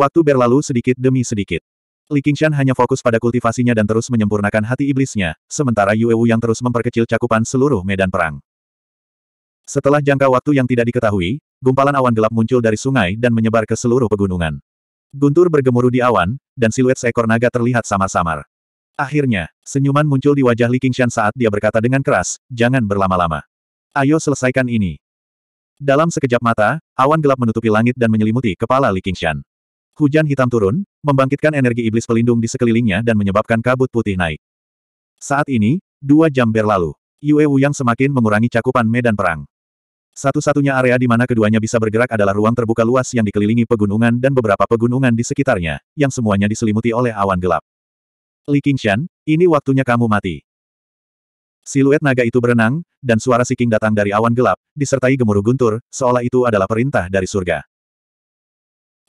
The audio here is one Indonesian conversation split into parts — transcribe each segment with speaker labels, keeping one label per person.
Speaker 1: Waktu berlalu sedikit demi sedikit. Li Qingshan hanya fokus pada kultivasinya dan terus menyempurnakan hati iblisnya, sementara Yue Wu yang terus memperkecil cakupan seluruh medan perang. Setelah jangka waktu yang tidak diketahui, gumpalan awan gelap muncul dari sungai dan menyebar ke seluruh pegunungan. Guntur bergemuruh di awan, dan siluet seekor naga terlihat samar-samar. Akhirnya, senyuman muncul di wajah Li Qingshan saat dia berkata dengan keras, jangan berlama-lama. Ayo selesaikan ini. Dalam sekejap mata, awan gelap menutupi langit dan menyelimuti kepala Li Qingshan. Hujan hitam turun, membangkitkan energi iblis pelindung di sekelilingnya dan menyebabkan kabut putih naik. Saat ini, dua jam berlalu. Yue Wu yang semakin mengurangi cakupan medan perang. Satu-satunya area di mana keduanya bisa bergerak adalah ruang terbuka luas yang dikelilingi pegunungan dan beberapa pegunungan di sekitarnya, yang semuanya diselimuti oleh awan gelap. Li Qingshan, ini waktunya kamu mati. Siluet naga itu berenang, dan suara siking datang dari awan gelap, disertai gemuruh guntur, seolah itu adalah perintah dari surga.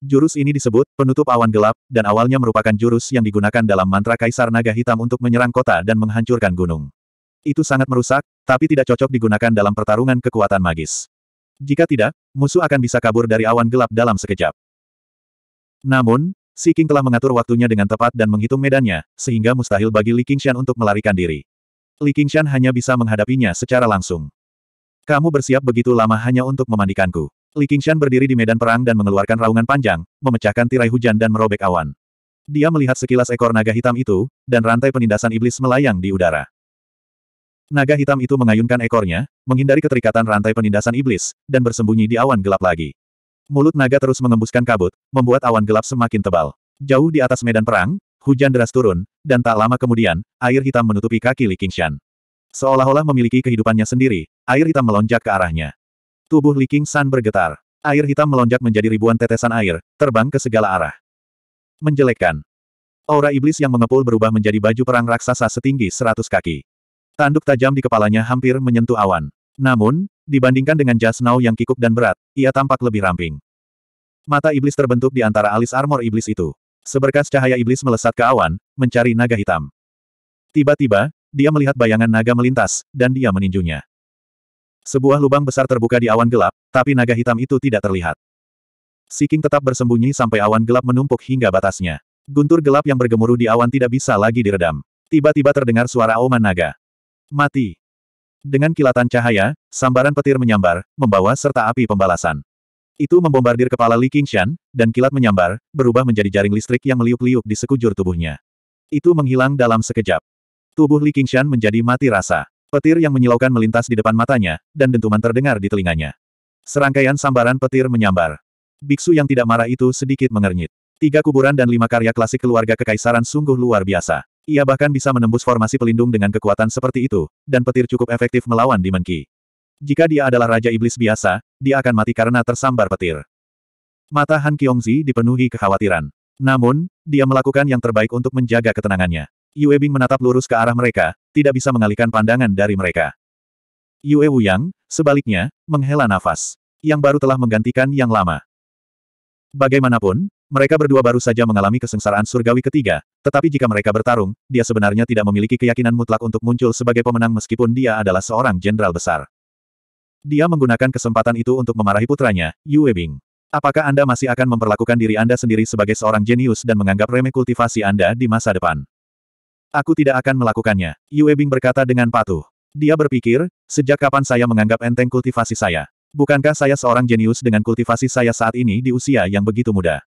Speaker 1: Jurus ini disebut penutup awan gelap, dan awalnya merupakan jurus yang digunakan dalam mantra Kaisar Naga Hitam untuk menyerang kota dan menghancurkan gunung. Itu sangat merusak, tapi tidak cocok digunakan dalam pertarungan kekuatan magis. Jika tidak, musuh akan bisa kabur dari awan gelap dalam sekejap. Namun, Si King telah mengatur waktunya dengan tepat dan menghitung medannya, sehingga mustahil bagi Li Qingshan untuk melarikan diri. Li Qingshan hanya bisa menghadapinya secara langsung. Kamu bersiap begitu lama hanya untuk memandikanku. Li Qingshan berdiri di medan perang dan mengeluarkan raungan panjang, memecahkan tirai hujan dan merobek awan. Dia melihat sekilas ekor naga hitam itu, dan rantai penindasan iblis melayang di udara. Naga hitam itu mengayunkan ekornya, menghindari keterikatan rantai penindasan iblis, dan bersembunyi di awan gelap lagi. Mulut naga terus mengembuskan kabut, membuat awan gelap semakin tebal. Jauh di atas medan perang, hujan deras turun, dan tak lama kemudian, air hitam menutupi kaki Li Qingshan. Seolah-olah memiliki kehidupannya sendiri, air hitam melonjak ke arahnya. Tubuh Li King San bergetar. Air hitam melonjak menjadi ribuan tetesan air, terbang ke segala arah. Menjelekkan. Aura iblis yang mengepul berubah menjadi baju perang raksasa setinggi seratus kaki. Tanduk tajam di kepalanya hampir menyentuh awan. Namun, dibandingkan dengan jas Nao yang kikuk dan berat, ia tampak lebih ramping. Mata iblis terbentuk di antara alis armor iblis itu. Seberkas cahaya iblis melesat ke awan, mencari naga hitam. Tiba-tiba, dia melihat bayangan naga melintas, dan dia meninjunya. Sebuah lubang besar terbuka di awan gelap, tapi naga hitam itu tidak terlihat. Siking tetap bersembunyi sampai awan gelap menumpuk hingga batasnya. Guntur gelap yang bergemuruh di awan tidak bisa lagi diredam. Tiba-tiba terdengar suara auman naga. Mati. Dengan kilatan cahaya, sambaran petir menyambar, membawa serta api pembalasan. Itu membombardir kepala Li Qingshan, dan kilat menyambar, berubah menjadi jaring listrik yang meliuk-liuk di sekujur tubuhnya. Itu menghilang dalam sekejap. Tubuh Li Qingshan menjadi mati rasa. Petir yang menyilaukan melintas di depan matanya, dan dentuman terdengar di telinganya. Serangkaian sambaran petir menyambar. Biksu yang tidak marah itu sedikit mengernyit. Tiga kuburan dan lima karya klasik keluarga kekaisaran sungguh luar biasa. Ia bahkan bisa menembus formasi pelindung dengan kekuatan seperti itu, dan petir cukup efektif melawan Demon Ki. Jika dia adalah Raja Iblis biasa, dia akan mati karena tersambar petir. Mata Han Kiongzi dipenuhi kekhawatiran. Namun, dia melakukan yang terbaik untuk menjaga ketenangannya. Yue Bing menatap lurus ke arah mereka, tidak bisa mengalihkan pandangan dari mereka. Yue Wuyang, sebaliknya, menghela nafas. Yang baru telah menggantikan yang lama. Bagaimanapun, mereka berdua baru saja mengalami kesengsaraan surgawi ketiga, tetapi jika mereka bertarung, dia sebenarnya tidak memiliki keyakinan mutlak untuk muncul sebagai pemenang meskipun dia adalah seorang jenderal besar. Dia menggunakan kesempatan itu untuk memarahi putranya, Yue Bing. Apakah Anda masih akan memperlakukan diri Anda sendiri sebagai seorang jenius dan menganggap remeh kultivasi Anda di masa depan? Aku tidak akan melakukannya, Yue Bing berkata dengan patuh. Dia berpikir, sejak kapan saya menganggap enteng kultivasi saya? Bukankah saya seorang jenius dengan kultivasi saya saat ini di usia yang begitu muda?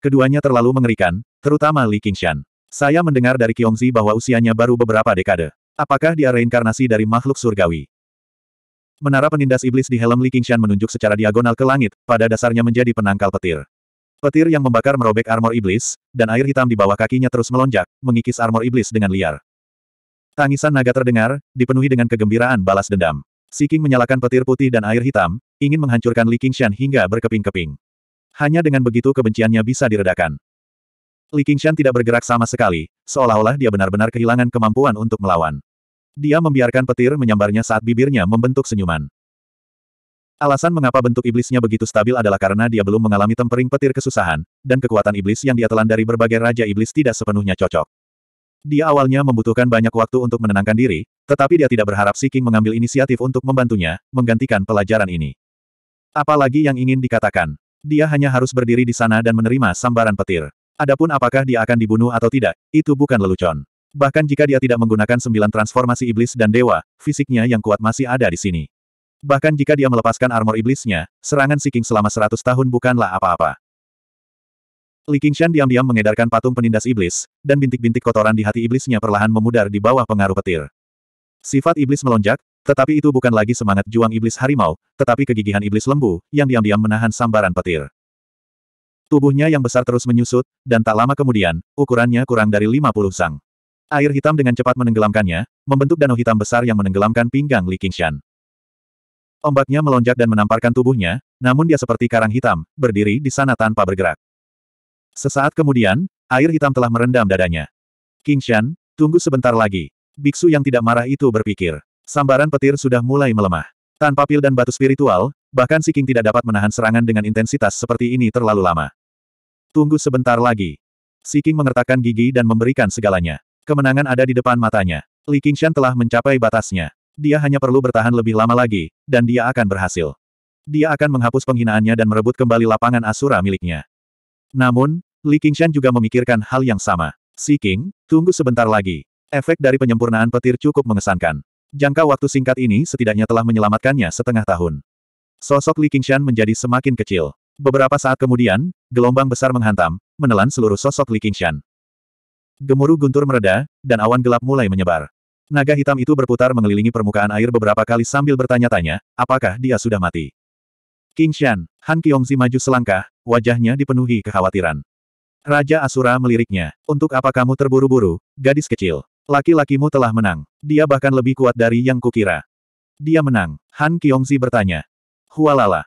Speaker 1: Keduanya terlalu mengerikan, terutama Li Qingshan. Saya mendengar dari Kiongzi bahwa usianya baru beberapa dekade. Apakah dia reinkarnasi dari makhluk surgawi? Menara penindas iblis di helm Li Qingshan menunjuk secara diagonal ke langit, pada dasarnya menjadi penangkal petir. Petir yang membakar merobek armor iblis, dan air hitam di bawah kakinya terus melonjak, mengikis armor iblis dengan liar. Tangisan naga terdengar, dipenuhi dengan kegembiraan balas dendam. Si King menyalakan petir putih dan air hitam, ingin menghancurkan Li Qingshan hingga berkeping-keping. Hanya dengan begitu kebenciannya bisa diredakan. Li Qingshan tidak bergerak sama sekali, seolah-olah dia benar-benar kehilangan kemampuan untuk melawan. Dia membiarkan petir menyambarnya saat bibirnya membentuk senyuman. Alasan mengapa bentuk iblisnya begitu stabil adalah karena dia belum mengalami tempering petir kesusahan, dan kekuatan iblis yang dia telan dari berbagai raja iblis tidak sepenuhnya cocok. Dia awalnya membutuhkan banyak waktu untuk menenangkan diri, tetapi dia tidak berharap Si King mengambil inisiatif untuk membantunya, menggantikan pelajaran ini. Apalagi yang ingin dikatakan. Dia hanya harus berdiri di sana dan menerima sambaran petir. Adapun apakah dia akan dibunuh atau tidak, itu bukan lelucon. Bahkan jika dia tidak menggunakan sembilan transformasi iblis dan dewa, fisiknya yang kuat masih ada di sini. Bahkan jika dia melepaskan armor iblisnya, serangan si king selama seratus tahun bukanlah apa-apa. Li Qingshan diam-diam mengedarkan patung penindas iblis, dan bintik-bintik kotoran di hati iblisnya perlahan memudar di bawah pengaruh petir. Sifat iblis melonjak, tetapi itu bukan lagi semangat juang iblis harimau, tetapi kegigihan iblis lembu, yang diam-diam menahan sambaran petir. Tubuhnya yang besar terus menyusut, dan tak lama kemudian, ukurannya kurang dari 50 sang. Air hitam dengan cepat menenggelamkannya, membentuk danau hitam besar yang menenggelamkan pinggang Li Qingshan. Ombaknya melonjak dan menamparkan tubuhnya, namun dia seperti karang hitam, berdiri di sana tanpa bergerak. Sesaat kemudian, air hitam telah merendam dadanya. Qingshan, tunggu sebentar lagi. Biksu yang tidak marah itu berpikir. Sambaran petir sudah mulai melemah. Tanpa pil dan batu spiritual, bahkan si King tidak dapat menahan serangan dengan intensitas seperti ini terlalu lama. Tunggu sebentar lagi. Si King mengertakkan gigi dan memberikan segalanya. Kemenangan ada di depan matanya. Li Qingshan telah mencapai batasnya. Dia hanya perlu bertahan lebih lama lagi, dan dia akan berhasil. Dia akan menghapus penghinaannya dan merebut kembali lapangan Asura miliknya. Namun, Li Qingshan juga memikirkan hal yang sama. Si King, tunggu sebentar lagi. Efek dari penyempurnaan petir cukup mengesankan. Jangka waktu singkat ini setidaknya telah menyelamatkannya setengah tahun. Sosok Li Qingshan menjadi semakin kecil. Beberapa saat kemudian, gelombang besar menghantam, menelan seluruh sosok Li Qingshan. Gemuruh guntur mereda, dan awan gelap mulai menyebar. Naga hitam itu berputar mengelilingi permukaan air beberapa kali sambil bertanya-tanya, apakah dia sudah mati. King Shan, Han Kiongzi maju selangkah, wajahnya dipenuhi kekhawatiran. Raja Asura meliriknya. Untuk apa kamu terburu-buru, gadis kecil? Laki-lakimu telah menang. Dia bahkan lebih kuat dari yang kukira. Dia menang. Han Kiongzi bertanya. Hualala.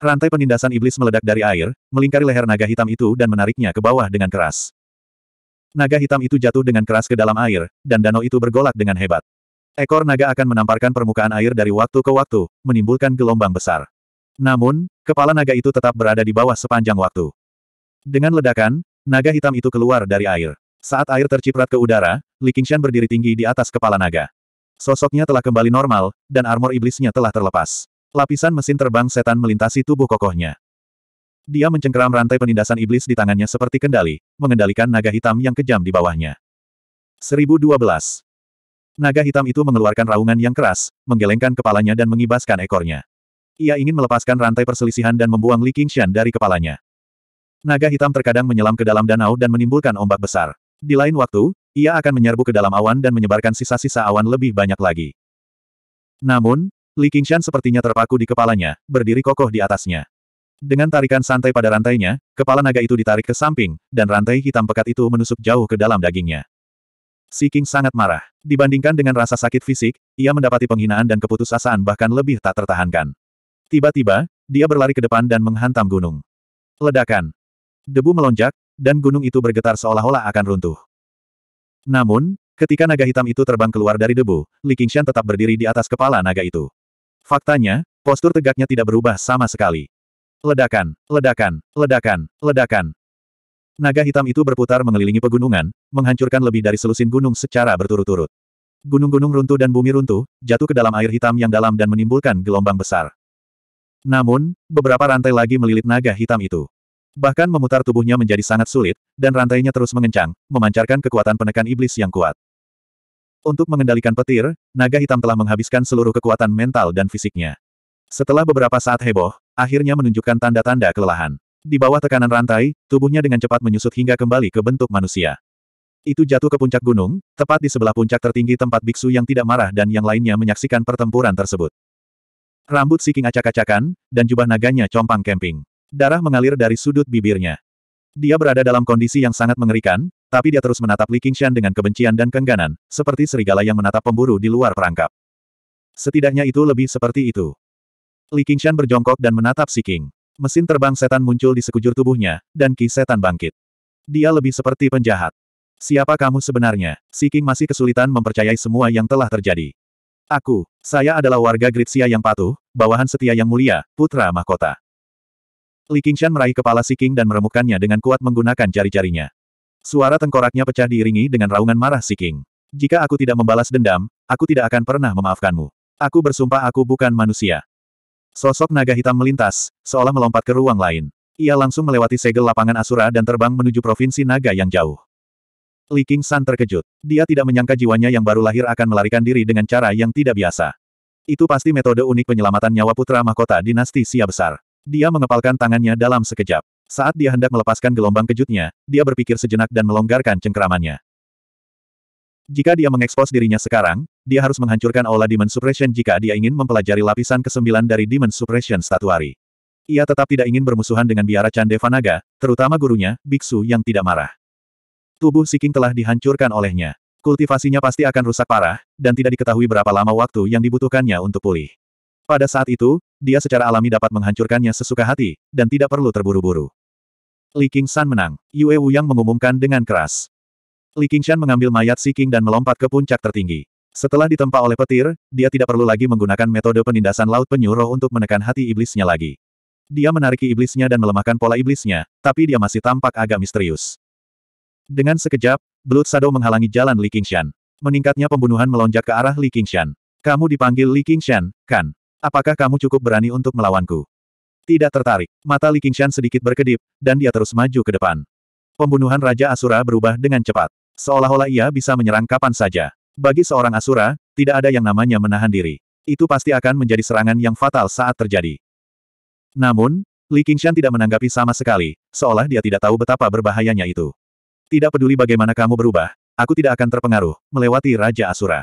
Speaker 1: Rantai penindasan iblis meledak dari air, melingkari leher naga hitam itu dan menariknya ke bawah dengan keras. Naga hitam itu jatuh dengan keras ke dalam air, dan danau itu bergolak dengan hebat. Ekor naga akan menamparkan permukaan air dari waktu ke waktu, menimbulkan gelombang besar. Namun, kepala naga itu tetap berada di bawah sepanjang waktu. Dengan ledakan, naga hitam itu keluar dari air. Saat air terciprat ke udara, Li Qingshan berdiri tinggi di atas kepala naga. Sosoknya telah kembali normal, dan armor iblisnya telah terlepas. Lapisan mesin terbang setan melintasi tubuh kokohnya. Dia mencengkeram rantai penindasan iblis di tangannya seperti kendali, mengendalikan naga hitam yang kejam di bawahnya. 1012. Naga hitam itu mengeluarkan raungan yang keras, menggelengkan kepalanya dan mengibaskan ekornya. Ia ingin melepaskan rantai perselisihan dan membuang Li Qingxian dari kepalanya. Naga hitam terkadang menyelam ke dalam danau dan menimbulkan ombak besar. Di lain waktu, ia akan menyerbu ke dalam awan dan menyebarkan sisa-sisa awan lebih banyak lagi. Namun, Li Qingxian sepertinya terpaku di kepalanya, berdiri kokoh di atasnya. Dengan tarikan santai pada rantainya, kepala naga itu ditarik ke samping, dan rantai hitam pekat itu menusuk jauh ke dalam dagingnya. Si King sangat marah. Dibandingkan dengan rasa sakit fisik, ia mendapati penghinaan dan keputusasaan bahkan lebih tak tertahankan. Tiba-tiba, dia berlari ke depan dan menghantam gunung. Ledakan. Debu melonjak, dan gunung itu bergetar seolah-olah akan runtuh. Namun, ketika naga hitam itu terbang keluar dari debu, Li Qingshan tetap berdiri di atas kepala naga itu. Faktanya, postur tegaknya tidak berubah sama sekali. Ledakan, ledakan, ledakan, ledakan. Naga hitam itu berputar mengelilingi pegunungan, menghancurkan lebih dari selusin gunung secara berturut-turut. Gunung-gunung runtuh dan bumi runtuh, jatuh ke dalam air hitam yang dalam dan menimbulkan gelombang besar. Namun, beberapa rantai lagi melilit naga hitam itu. Bahkan memutar tubuhnya menjadi sangat sulit, dan rantainya terus mengencang, memancarkan kekuatan penekan iblis yang kuat. Untuk mengendalikan petir, naga hitam telah menghabiskan seluruh kekuatan mental dan fisiknya. Setelah beberapa saat heboh, akhirnya menunjukkan tanda-tanda kelelahan. Di bawah tekanan rantai, tubuhnya dengan cepat menyusut hingga kembali ke bentuk manusia. Itu jatuh ke puncak gunung, tepat di sebelah puncak tertinggi tempat biksu yang tidak marah dan yang lainnya menyaksikan pertempuran tersebut. Rambut Siking acak-acakan, dan jubah naganya compang kemping. Darah mengalir dari sudut bibirnya. Dia berada dalam kondisi yang sangat mengerikan, tapi dia terus menatap Li Qingshan dengan kebencian dan kengganan, seperti serigala yang menatap pemburu di luar perangkap. Setidaknya itu lebih seperti itu. Li Qingshan berjongkok dan menatap Si King. Mesin terbang setan muncul di sekujur tubuhnya, dan ki setan bangkit. Dia lebih seperti penjahat. Siapa kamu sebenarnya? Si King masih kesulitan mempercayai semua yang telah terjadi. Aku, saya adalah warga Gritsia yang patuh, bawahan setia yang mulia, putra mahkota. Li Qingshan meraih kepala Si King dan meremukannya dengan kuat menggunakan jari-jarinya. Suara tengkoraknya pecah diiringi dengan raungan marah Si King. Jika aku tidak membalas dendam, aku tidak akan pernah memaafkanmu. Aku bersumpah aku bukan manusia. Sosok naga hitam melintas, seolah melompat ke ruang lain. Ia langsung melewati segel lapangan Asura dan terbang menuju provinsi naga yang jauh. Li King San terkejut. Dia tidak menyangka jiwanya yang baru lahir akan melarikan diri dengan cara yang tidak biasa. Itu pasti metode unik penyelamatan nyawa putra mahkota dinasti Sia besar. Dia mengepalkan tangannya dalam sekejap. Saat dia hendak melepaskan gelombang kejutnya, dia berpikir sejenak dan melonggarkan cengkeramannya. Jika dia mengekspos dirinya sekarang, dia harus menghancurkan Aula Demon Suppression jika dia ingin mempelajari lapisan ke-9 dari Demon Suppression Statuari. Ia tetap tidak ingin bermusuhan dengan biara Chandevanaga, terutama gurunya, biksu yang tidak marah. Tubuh Siking telah dihancurkan olehnya. Kultivasinya pasti akan rusak parah, dan tidak diketahui berapa lama waktu yang dibutuhkannya untuk pulih. Pada saat itu, dia secara alami dapat menghancurkannya sesuka hati, dan tidak perlu terburu-buru. Li King San menang. Yue Wu yang mengumumkan dengan keras. Li Qingshan mengambil mayat Si King dan melompat ke puncak tertinggi. Setelah ditempa oleh petir, dia tidak perlu lagi menggunakan metode penindasan laut penyuruh untuk menekan hati iblisnya lagi. Dia menariki iblisnya dan melemahkan pola iblisnya, tapi dia masih tampak agak misterius. Dengan sekejap, Blood Shadow menghalangi jalan Li Qingshan. Meningkatnya pembunuhan melonjak ke arah Li Qingshan. Kamu dipanggil Li Qingshan, kan? Apakah kamu cukup berani untuk melawanku? Tidak tertarik. Mata Li Qingshan sedikit berkedip, dan dia terus maju ke depan. Pembunuhan Raja Asura berubah dengan cepat. Seolah-olah ia bisa menyerang kapan saja. Bagi seorang Asura, tidak ada yang namanya menahan diri. Itu pasti akan menjadi serangan yang fatal saat terjadi. Namun, Li Qingshan tidak menanggapi sama sekali, seolah dia tidak tahu betapa berbahayanya itu. Tidak peduli bagaimana kamu berubah, aku tidak akan terpengaruh, melewati Raja Asura.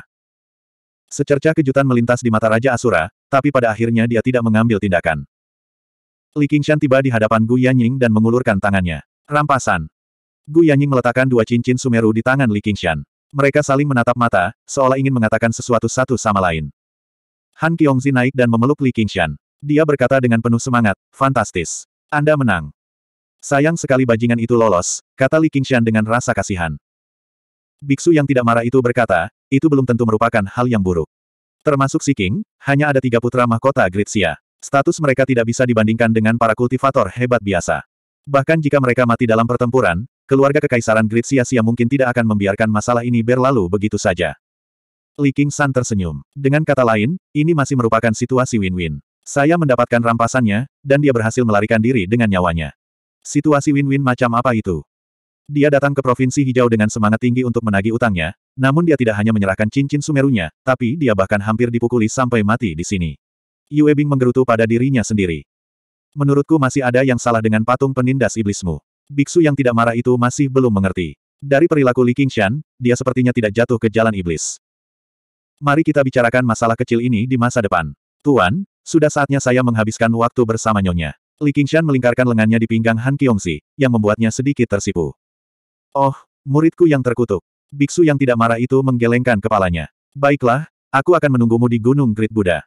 Speaker 1: Secercah kejutan melintas di mata Raja Asura, tapi pada akhirnya dia tidak mengambil tindakan. Li Qingshan tiba di hadapan Gu Yanying dan mengulurkan tangannya. Rampasan. Gu Yanying meletakkan dua cincin Sumeru di tangan Li Qingshan. Mereka saling menatap mata, seolah ingin mengatakan sesuatu satu sama lain. Han Qiongzi naik dan memeluk Li Qingshan. Dia berkata dengan penuh semangat, fantastis. Anda menang. Sayang sekali bajingan itu lolos, kata Li Qingshan dengan rasa kasihan. Biksu yang tidak marah itu berkata, itu belum tentu merupakan hal yang buruk. Termasuk si King, hanya ada tiga putra mahkota Gritsia. Status mereka tidak bisa dibandingkan dengan para kultivator hebat biasa. Bahkan jika mereka mati dalam pertempuran, keluarga Kekaisaran Grid sia-sia mungkin tidak akan membiarkan masalah ini berlalu begitu saja. Li King San tersenyum. Dengan kata lain, ini masih merupakan situasi win-win. Saya mendapatkan rampasannya, dan dia berhasil melarikan diri dengan nyawanya. Situasi win-win macam apa itu? Dia datang ke Provinsi Hijau dengan semangat tinggi untuk menagih utangnya, namun dia tidak hanya menyerahkan cincin sumerunya, tapi dia bahkan hampir dipukuli sampai mati di sini. Yue Bing menggerutu pada dirinya sendiri. Menurutku masih ada yang salah dengan patung penindas iblismu biksu yang tidak marah itu masih belum mengerti. Dari perilaku Li Qingshan, dia sepertinya tidak jatuh ke jalan iblis. Mari kita bicarakan masalah kecil ini di masa depan. Tuan, sudah saatnya saya menghabiskan waktu bersama nyonya. Li Qingshan melingkarkan lengannya di pinggang Han Kiongsi, yang membuatnya sedikit tersipu. Oh, muridku yang terkutuk. Biksu yang tidak marah itu menggelengkan kepalanya. Baiklah, aku akan menunggumu di Gunung Great Buddha.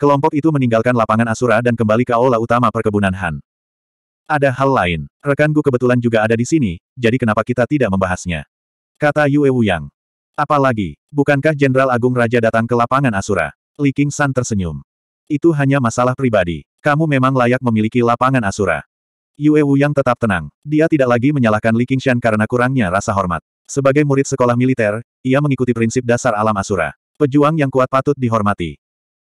Speaker 1: Kelompok itu meninggalkan lapangan Asura dan kembali ke aula utama perkebunan Han. Ada hal lain, rekanku kebetulan juga ada di sini, jadi kenapa kita tidak membahasnya? Kata Yue Wuyang. Apalagi, bukankah Jenderal Agung Raja datang ke lapangan Asura? Li King San tersenyum. Itu hanya masalah pribadi. Kamu memang layak memiliki lapangan Asura. Yue Wuyang tetap tenang. Dia tidak lagi menyalahkan Li Qingshan karena kurangnya rasa hormat. Sebagai murid sekolah militer, ia mengikuti prinsip dasar alam Asura. Pejuang yang kuat patut dihormati.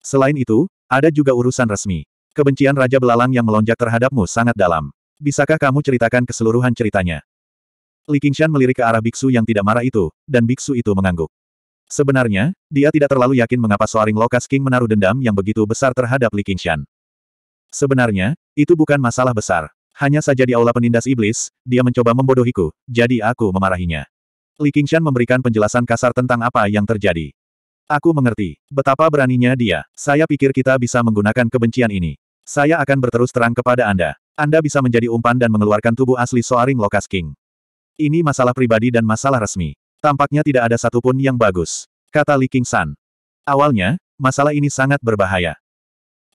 Speaker 1: Selain itu, ada juga urusan resmi. Kebencian Raja Belalang yang melonjak terhadapmu sangat dalam. Bisakah kamu ceritakan keseluruhan ceritanya? Li Qingshan melirik ke arah biksu yang tidak marah itu, dan biksu itu mengangguk. Sebenarnya, dia tidak terlalu yakin mengapa Soaring Lokas King menaruh dendam yang begitu besar terhadap Li Qingshan. Sebenarnya, itu bukan masalah besar. Hanya saja di aula penindas iblis, dia mencoba membodohiku, jadi aku memarahinya. Li Qingshan memberikan penjelasan kasar tentang apa yang terjadi. Aku mengerti. Betapa beraninya dia. Saya pikir kita bisa menggunakan kebencian ini. Saya akan berterus terang kepada Anda. Anda bisa menjadi umpan dan mengeluarkan tubuh asli Soaring Lokas King. Ini masalah pribadi dan masalah resmi. Tampaknya tidak ada satupun yang bagus. Kata Li King San. Awalnya, masalah ini sangat berbahaya.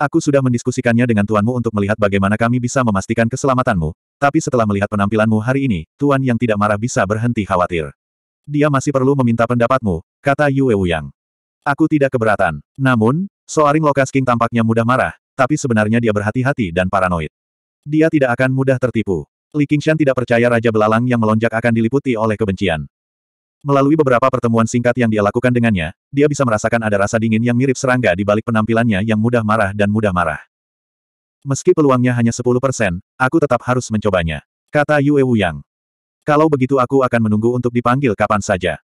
Speaker 1: Aku sudah mendiskusikannya dengan tuanmu untuk melihat bagaimana kami bisa memastikan keselamatanmu, tapi setelah melihat penampilanmu hari ini, tuan yang tidak marah bisa berhenti khawatir. Dia masih perlu meminta pendapatmu, kata Yue Wuyang. Aku tidak keberatan. Namun, Soaring Lokas King tampaknya mudah marah, tapi sebenarnya dia berhati-hati dan paranoid. Dia tidak akan mudah tertipu. Li Qingshan tidak percaya Raja Belalang yang melonjak akan diliputi oleh kebencian. Melalui beberapa pertemuan singkat yang dia lakukan dengannya, dia bisa merasakan ada rasa dingin yang mirip serangga di balik penampilannya yang mudah marah dan mudah marah. Meski peluangnya hanya 10%, aku tetap harus mencobanya. Kata Yue Wuyang. Kalau begitu aku akan menunggu untuk dipanggil kapan saja.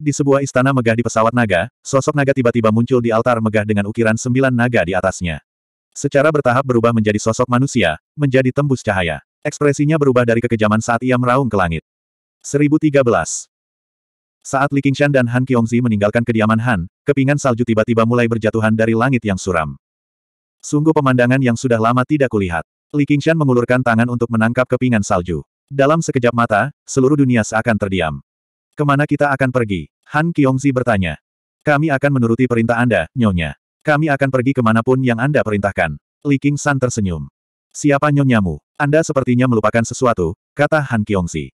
Speaker 1: Di sebuah istana megah di pesawat naga, sosok naga tiba-tiba muncul di altar megah dengan ukiran sembilan naga di atasnya. Secara bertahap berubah menjadi sosok manusia, menjadi tembus cahaya. Ekspresinya berubah dari kekejaman saat ia meraung ke langit. 1013. Saat Li Qingshan dan Han Qiongzi meninggalkan kediaman Han, kepingan salju tiba-tiba mulai berjatuhan dari langit yang suram. Sungguh pemandangan yang sudah lama tidak kulihat. Li Qingshan mengulurkan tangan untuk menangkap kepingan salju. Dalam sekejap mata, seluruh dunia seakan terdiam. Kemana kita akan pergi? Han Kiongzi bertanya. Kami akan menuruti perintah Anda, Nyonya. Kami akan pergi kemanapun yang Anda perintahkan. Li King San tersenyum. Siapa Nyonyamu? Anda sepertinya melupakan sesuatu, kata Han Kiongzi.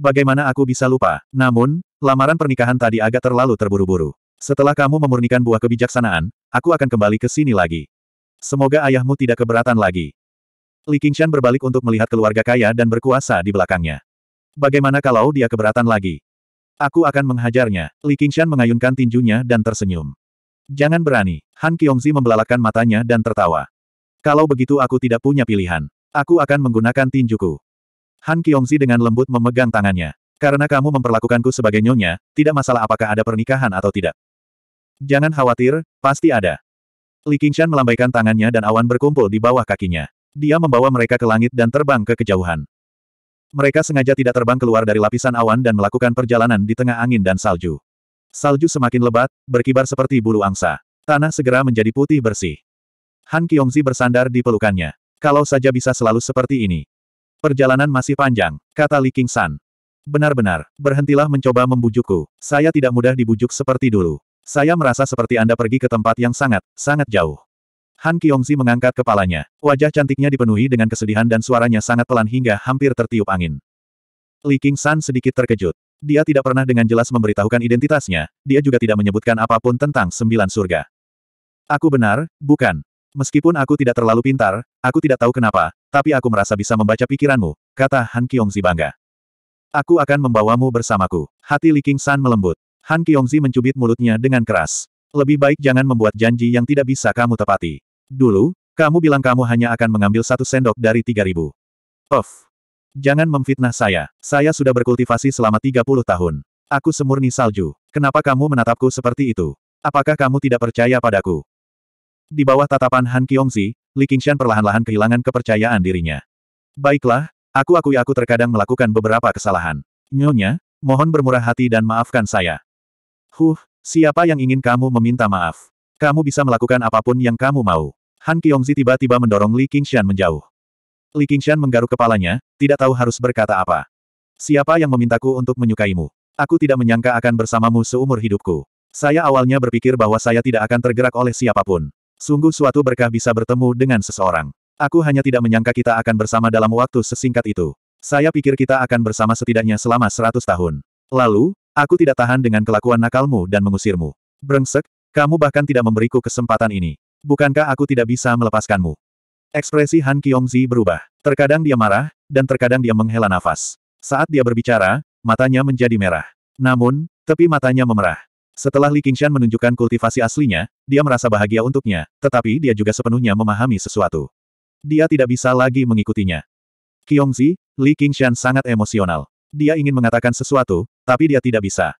Speaker 1: Bagaimana aku bisa lupa? Namun, lamaran pernikahan tadi agak terlalu terburu-buru. Setelah kamu memurnikan buah kebijaksanaan, aku akan kembali ke sini lagi. Semoga ayahmu tidak keberatan lagi. Li Qingshan berbalik untuk melihat keluarga kaya dan berkuasa di belakangnya. Bagaimana kalau dia keberatan lagi? Aku akan menghajarnya. Li Qingshan mengayunkan tinjunya dan tersenyum. Jangan berani. Han Kiongzi membelalakan matanya dan tertawa. Kalau begitu aku tidak punya pilihan. Aku akan menggunakan tinjuku. Han Kiongzi dengan lembut memegang tangannya. Karena kamu memperlakukanku sebagai nyonya, tidak masalah apakah ada pernikahan atau tidak. Jangan khawatir, pasti ada. Li Qingshan melambaikan tangannya dan awan berkumpul di bawah kakinya. Dia membawa mereka ke langit dan terbang ke kejauhan. Mereka sengaja tidak terbang keluar dari lapisan awan dan melakukan perjalanan di tengah angin dan salju. Salju semakin lebat, berkibar seperti bulu angsa. Tanah segera menjadi putih bersih. Han Kiongzi bersandar di pelukannya. Kalau saja bisa selalu seperti ini. Perjalanan masih panjang, kata Li King San. Benar-benar, berhentilah mencoba membujukku. Saya tidak mudah dibujuk seperti dulu. Saya merasa seperti Anda pergi ke tempat yang sangat, sangat jauh. Han Kiongzi mengangkat kepalanya. Wajah cantiknya dipenuhi dengan kesedihan dan suaranya sangat pelan hingga hampir tertiup angin. Li San sedikit terkejut. Dia tidak pernah dengan jelas memberitahukan identitasnya, dia juga tidak menyebutkan apapun tentang sembilan surga. Aku benar, bukan. Meskipun aku tidak terlalu pintar, aku tidak tahu kenapa, tapi aku merasa bisa membaca pikiranmu, kata Han Kiongzi bangga. Aku akan membawamu bersamaku. Hati Li San melembut. Han Kiongzi mencubit mulutnya dengan keras. Lebih baik jangan membuat janji yang tidak bisa kamu tepati. Dulu, kamu bilang kamu hanya akan mengambil satu sendok dari tiga ribu. Of, Jangan memfitnah saya. Saya sudah berkultivasi selama 30 tahun. Aku semurni salju. Kenapa kamu menatapku seperti itu? Apakah kamu tidak percaya padaku? Di bawah tatapan Han Kiongzi, Li Qingshan perlahan-lahan kehilangan kepercayaan dirinya. Baiklah, aku akui aku terkadang melakukan beberapa kesalahan. Nyonya, mohon bermurah hati dan maafkan saya. Huh, siapa yang ingin kamu meminta maaf? Kamu bisa melakukan apapun yang kamu mau. Han Kiongzi tiba-tiba mendorong Li Qingshan menjauh. Li Qingshan menggaruk kepalanya, tidak tahu harus berkata apa. Siapa yang memintaku untuk menyukaimu? Aku tidak menyangka akan bersamamu seumur hidupku. Saya awalnya berpikir bahwa saya tidak akan tergerak oleh siapapun. Sungguh suatu berkah bisa bertemu dengan seseorang. Aku hanya tidak menyangka kita akan bersama dalam waktu sesingkat itu. Saya pikir kita akan bersama setidaknya selama seratus tahun. Lalu, aku tidak tahan dengan kelakuan nakalmu dan mengusirmu. Brengsek, kamu bahkan tidak memberiku kesempatan ini. Bukankah aku tidak bisa melepaskanmu? Ekspresi Han Kyongzi berubah. Terkadang dia marah, dan terkadang dia menghela nafas. Saat dia berbicara, matanya menjadi merah. Namun, tepi matanya memerah. Setelah Li Qingshan menunjukkan kultivasi aslinya, dia merasa bahagia untuknya, tetapi dia juga sepenuhnya memahami sesuatu. Dia tidak bisa lagi mengikutinya. Kyongzi, Li Qingshan sangat emosional. Dia ingin mengatakan sesuatu, tapi dia tidak bisa.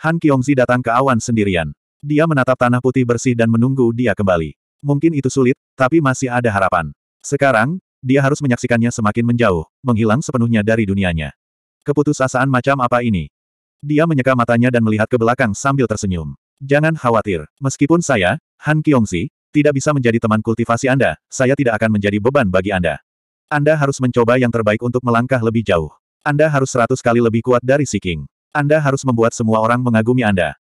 Speaker 1: Han Kyongzi datang ke awan sendirian. Dia menatap tanah putih bersih dan menunggu dia kembali. Mungkin itu sulit, tapi masih ada harapan. Sekarang, dia harus menyaksikannya semakin menjauh, menghilang sepenuhnya dari dunianya. Keputusasaan macam apa ini? Dia menyeka matanya dan melihat ke belakang sambil tersenyum. Jangan khawatir, meskipun saya, Han Kyongsi, tidak bisa menjadi teman kultivasi Anda, saya tidak akan menjadi beban bagi Anda. Anda harus mencoba yang terbaik untuk melangkah lebih jauh. Anda harus seratus kali lebih kuat dari Si King. Anda harus membuat semua orang mengagumi Anda.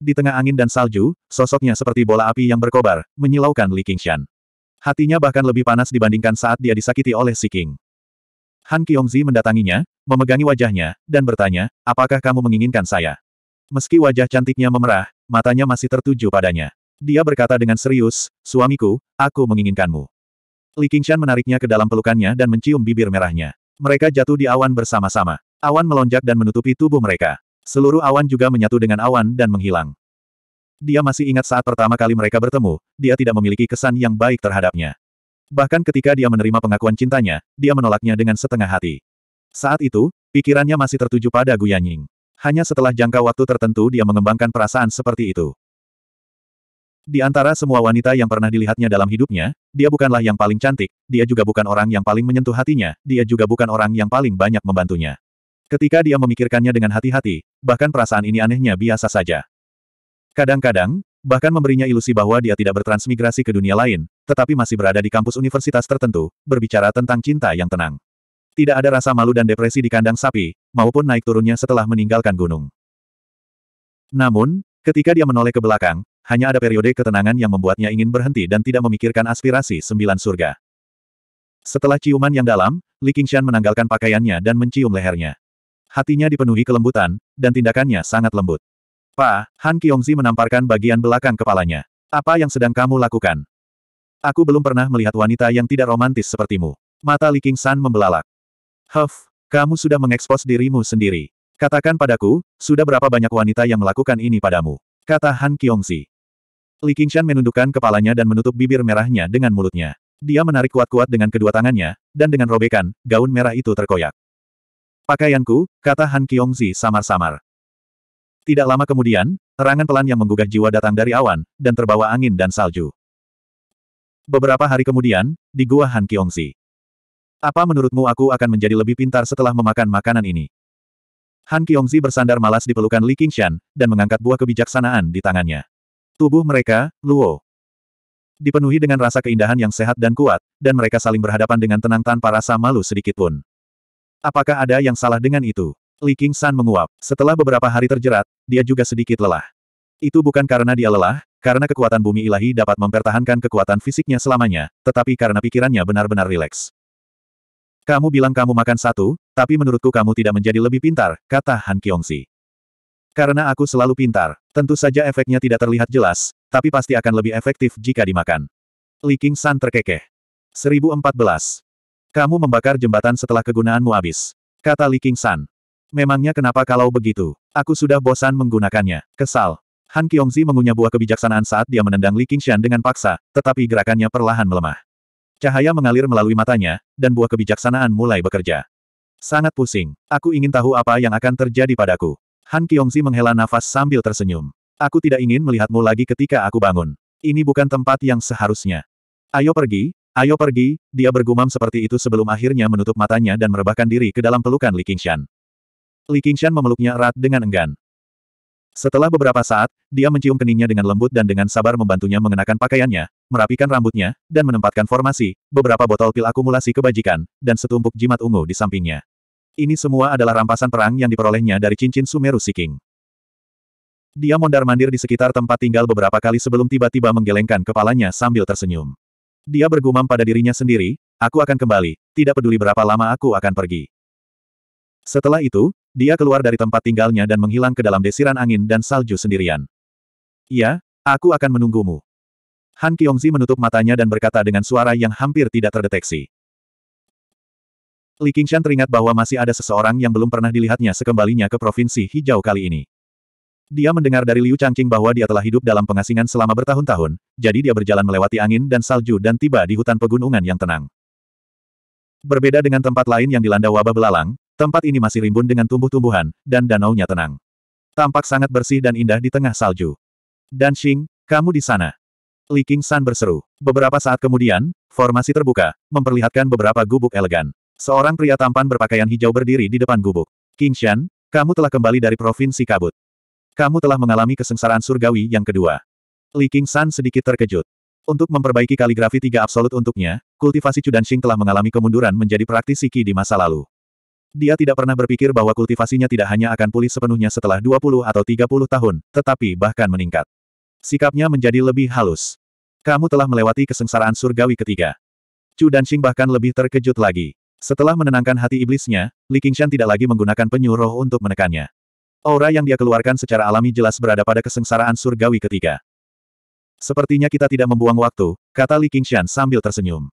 Speaker 1: Di tengah angin dan salju, sosoknya seperti bola api yang berkobar, menyilaukan Li Qingshan. Hatinya bahkan lebih panas dibandingkan saat dia disakiti oleh Si King. Han Qiongzi mendatanginya, memegangi wajahnya, dan bertanya, apakah kamu menginginkan saya? Meski wajah cantiknya memerah, matanya masih tertuju padanya. Dia berkata dengan serius, suamiku, aku menginginkanmu. Li Qingshan menariknya ke dalam pelukannya dan mencium bibir merahnya. Mereka jatuh di awan bersama-sama. Awan melonjak dan menutupi tubuh mereka. Seluruh awan juga menyatu dengan awan dan menghilang. Dia masih ingat saat pertama kali mereka bertemu, dia tidak memiliki kesan yang baik terhadapnya. Bahkan ketika dia menerima pengakuan cintanya, dia menolaknya dengan setengah hati. Saat itu, pikirannya masih tertuju pada Yanying. Hanya setelah jangka waktu tertentu dia mengembangkan perasaan seperti itu. Di antara semua wanita yang pernah dilihatnya dalam hidupnya, dia bukanlah yang paling cantik, dia juga bukan orang yang paling menyentuh hatinya, dia juga bukan orang yang paling banyak membantunya. Ketika dia memikirkannya dengan hati-hati, bahkan perasaan ini anehnya biasa saja. Kadang-kadang, bahkan memberinya ilusi bahwa dia tidak bertransmigrasi ke dunia lain, tetapi masih berada di kampus universitas tertentu, berbicara tentang cinta yang tenang. Tidak ada rasa malu dan depresi di kandang sapi, maupun naik turunnya setelah meninggalkan gunung. Namun, ketika dia menoleh ke belakang, hanya ada periode ketenangan yang membuatnya ingin berhenti dan tidak memikirkan aspirasi sembilan surga. Setelah ciuman yang dalam, Li Qingshan menanggalkan pakaiannya dan mencium lehernya hatinya dipenuhi kelembutan, dan tindakannya sangat lembut. Pa, Han Kiongzi menamparkan bagian belakang kepalanya. Apa yang sedang kamu lakukan? Aku belum pernah melihat wanita yang tidak romantis sepertimu. Mata Li King San membelalak. Huff, kamu sudah mengekspos dirimu sendiri. Katakan padaku, sudah berapa banyak wanita yang melakukan ini padamu? Kata Han Kiongzi. Li Qingshan menundukkan kepalanya dan menutup bibir merahnya dengan mulutnya. Dia menarik kuat-kuat dengan kedua tangannya, dan dengan robekan, gaun merah itu terkoyak. Pakaianku, kata Han Kyongzi samar-samar. Tidak lama kemudian, terangan pelan yang menggugah jiwa datang dari awan, dan terbawa angin dan salju. Beberapa hari kemudian, di gua Han Kyongzi. Apa menurutmu aku akan menjadi lebih pintar setelah memakan makanan ini? Han Kyongzi bersandar malas di pelukan Li Qingshan, dan mengangkat buah kebijaksanaan di tangannya. Tubuh mereka, Luo. Dipenuhi dengan rasa keindahan yang sehat dan kuat, dan mereka saling berhadapan dengan tenang tanpa rasa malu sedikitpun. Apakah ada yang salah dengan itu? Li King San menguap. Setelah beberapa hari terjerat, dia juga sedikit lelah. Itu bukan karena dia lelah, karena kekuatan bumi ilahi dapat mempertahankan kekuatan fisiknya selamanya, tetapi karena pikirannya benar-benar rileks. Kamu bilang kamu makan satu, tapi menurutku kamu tidak menjadi lebih pintar, kata Han Si. Karena aku selalu pintar, tentu saja efeknya tidak terlihat jelas, tapi pasti akan lebih efektif jika dimakan. Li King San terkekeh. 1014. Kamu membakar jembatan setelah kegunaanmu habis. Kata Li King San. Memangnya kenapa kalau begitu? Aku sudah bosan menggunakannya. Kesal. Han Kiongzi mengunyah buah kebijaksanaan saat dia menendang Li Qingshan dengan paksa, tetapi gerakannya perlahan melemah. Cahaya mengalir melalui matanya, dan buah kebijaksanaan mulai bekerja. Sangat pusing. Aku ingin tahu apa yang akan terjadi padaku. Han Kiongzi menghela nafas sambil tersenyum. Aku tidak ingin melihatmu lagi ketika aku bangun. Ini bukan tempat yang seharusnya. Ayo pergi, Ayo pergi, dia bergumam seperti itu sebelum akhirnya menutup matanya dan merebahkan diri ke dalam pelukan Li Qingshan. Li Qingshan memeluknya erat dengan enggan. Setelah beberapa saat, dia mencium keningnya dengan lembut dan dengan sabar membantunya mengenakan pakaiannya, merapikan rambutnya, dan menempatkan formasi, beberapa botol pil akumulasi kebajikan, dan setumpuk jimat ungu di sampingnya. Ini semua adalah rampasan perang yang diperolehnya dari cincin Sumeru Siking. Dia mondar-mandir di sekitar tempat tinggal beberapa kali sebelum tiba-tiba menggelengkan kepalanya sambil tersenyum. Dia bergumam pada dirinya sendiri, aku akan kembali, tidak peduli berapa lama aku akan pergi. Setelah itu, dia keluar dari tempat tinggalnya dan menghilang ke dalam desiran angin dan salju sendirian. Ya, aku akan menunggumu. Han Kyongzi menutup matanya dan berkata dengan suara yang hampir tidak terdeteksi. Li Qingshan teringat bahwa masih ada seseorang yang belum pernah dilihatnya sekembalinya ke Provinsi Hijau kali ini. Dia mendengar dari Liu Changqing bahwa dia telah hidup dalam pengasingan selama bertahun-tahun, jadi dia berjalan melewati angin dan salju dan tiba di hutan pegunungan yang tenang. Berbeda dengan tempat lain yang dilanda wabah belalang, tempat ini masih rimbun dengan tumbuh-tumbuhan, dan danaunya tenang. Tampak sangat bersih dan indah di tengah salju. Dan Xing, kamu di sana. Li King San berseru. Beberapa saat kemudian, formasi terbuka, memperlihatkan beberapa gubuk elegan. Seorang pria tampan berpakaian hijau berdiri di depan gubuk. King Shan, kamu telah kembali dari Provinsi Kabut. Kamu telah mengalami kesengsaraan surgawi yang kedua. Li King San sedikit terkejut. Untuk memperbaiki kaligrafi tiga absolut untuknya, kultivasi Chu Danxing telah mengalami kemunduran menjadi praktisi Qi di masa lalu. Dia tidak pernah berpikir bahwa kultivasinya tidak hanya akan pulih sepenuhnya setelah 20 atau 30 tahun, tetapi bahkan meningkat. Sikapnya menjadi lebih halus. Kamu telah melewati kesengsaraan surgawi ketiga. Chu Danxing bahkan lebih terkejut lagi. Setelah menenangkan hati iblisnya, Li Qingshan tidak lagi menggunakan penyuruh untuk menekannya. Aura yang dia keluarkan secara alami jelas berada pada kesengsaraan surgawi ketiga. Sepertinya kita tidak membuang waktu, kata Li Qingshan sambil tersenyum.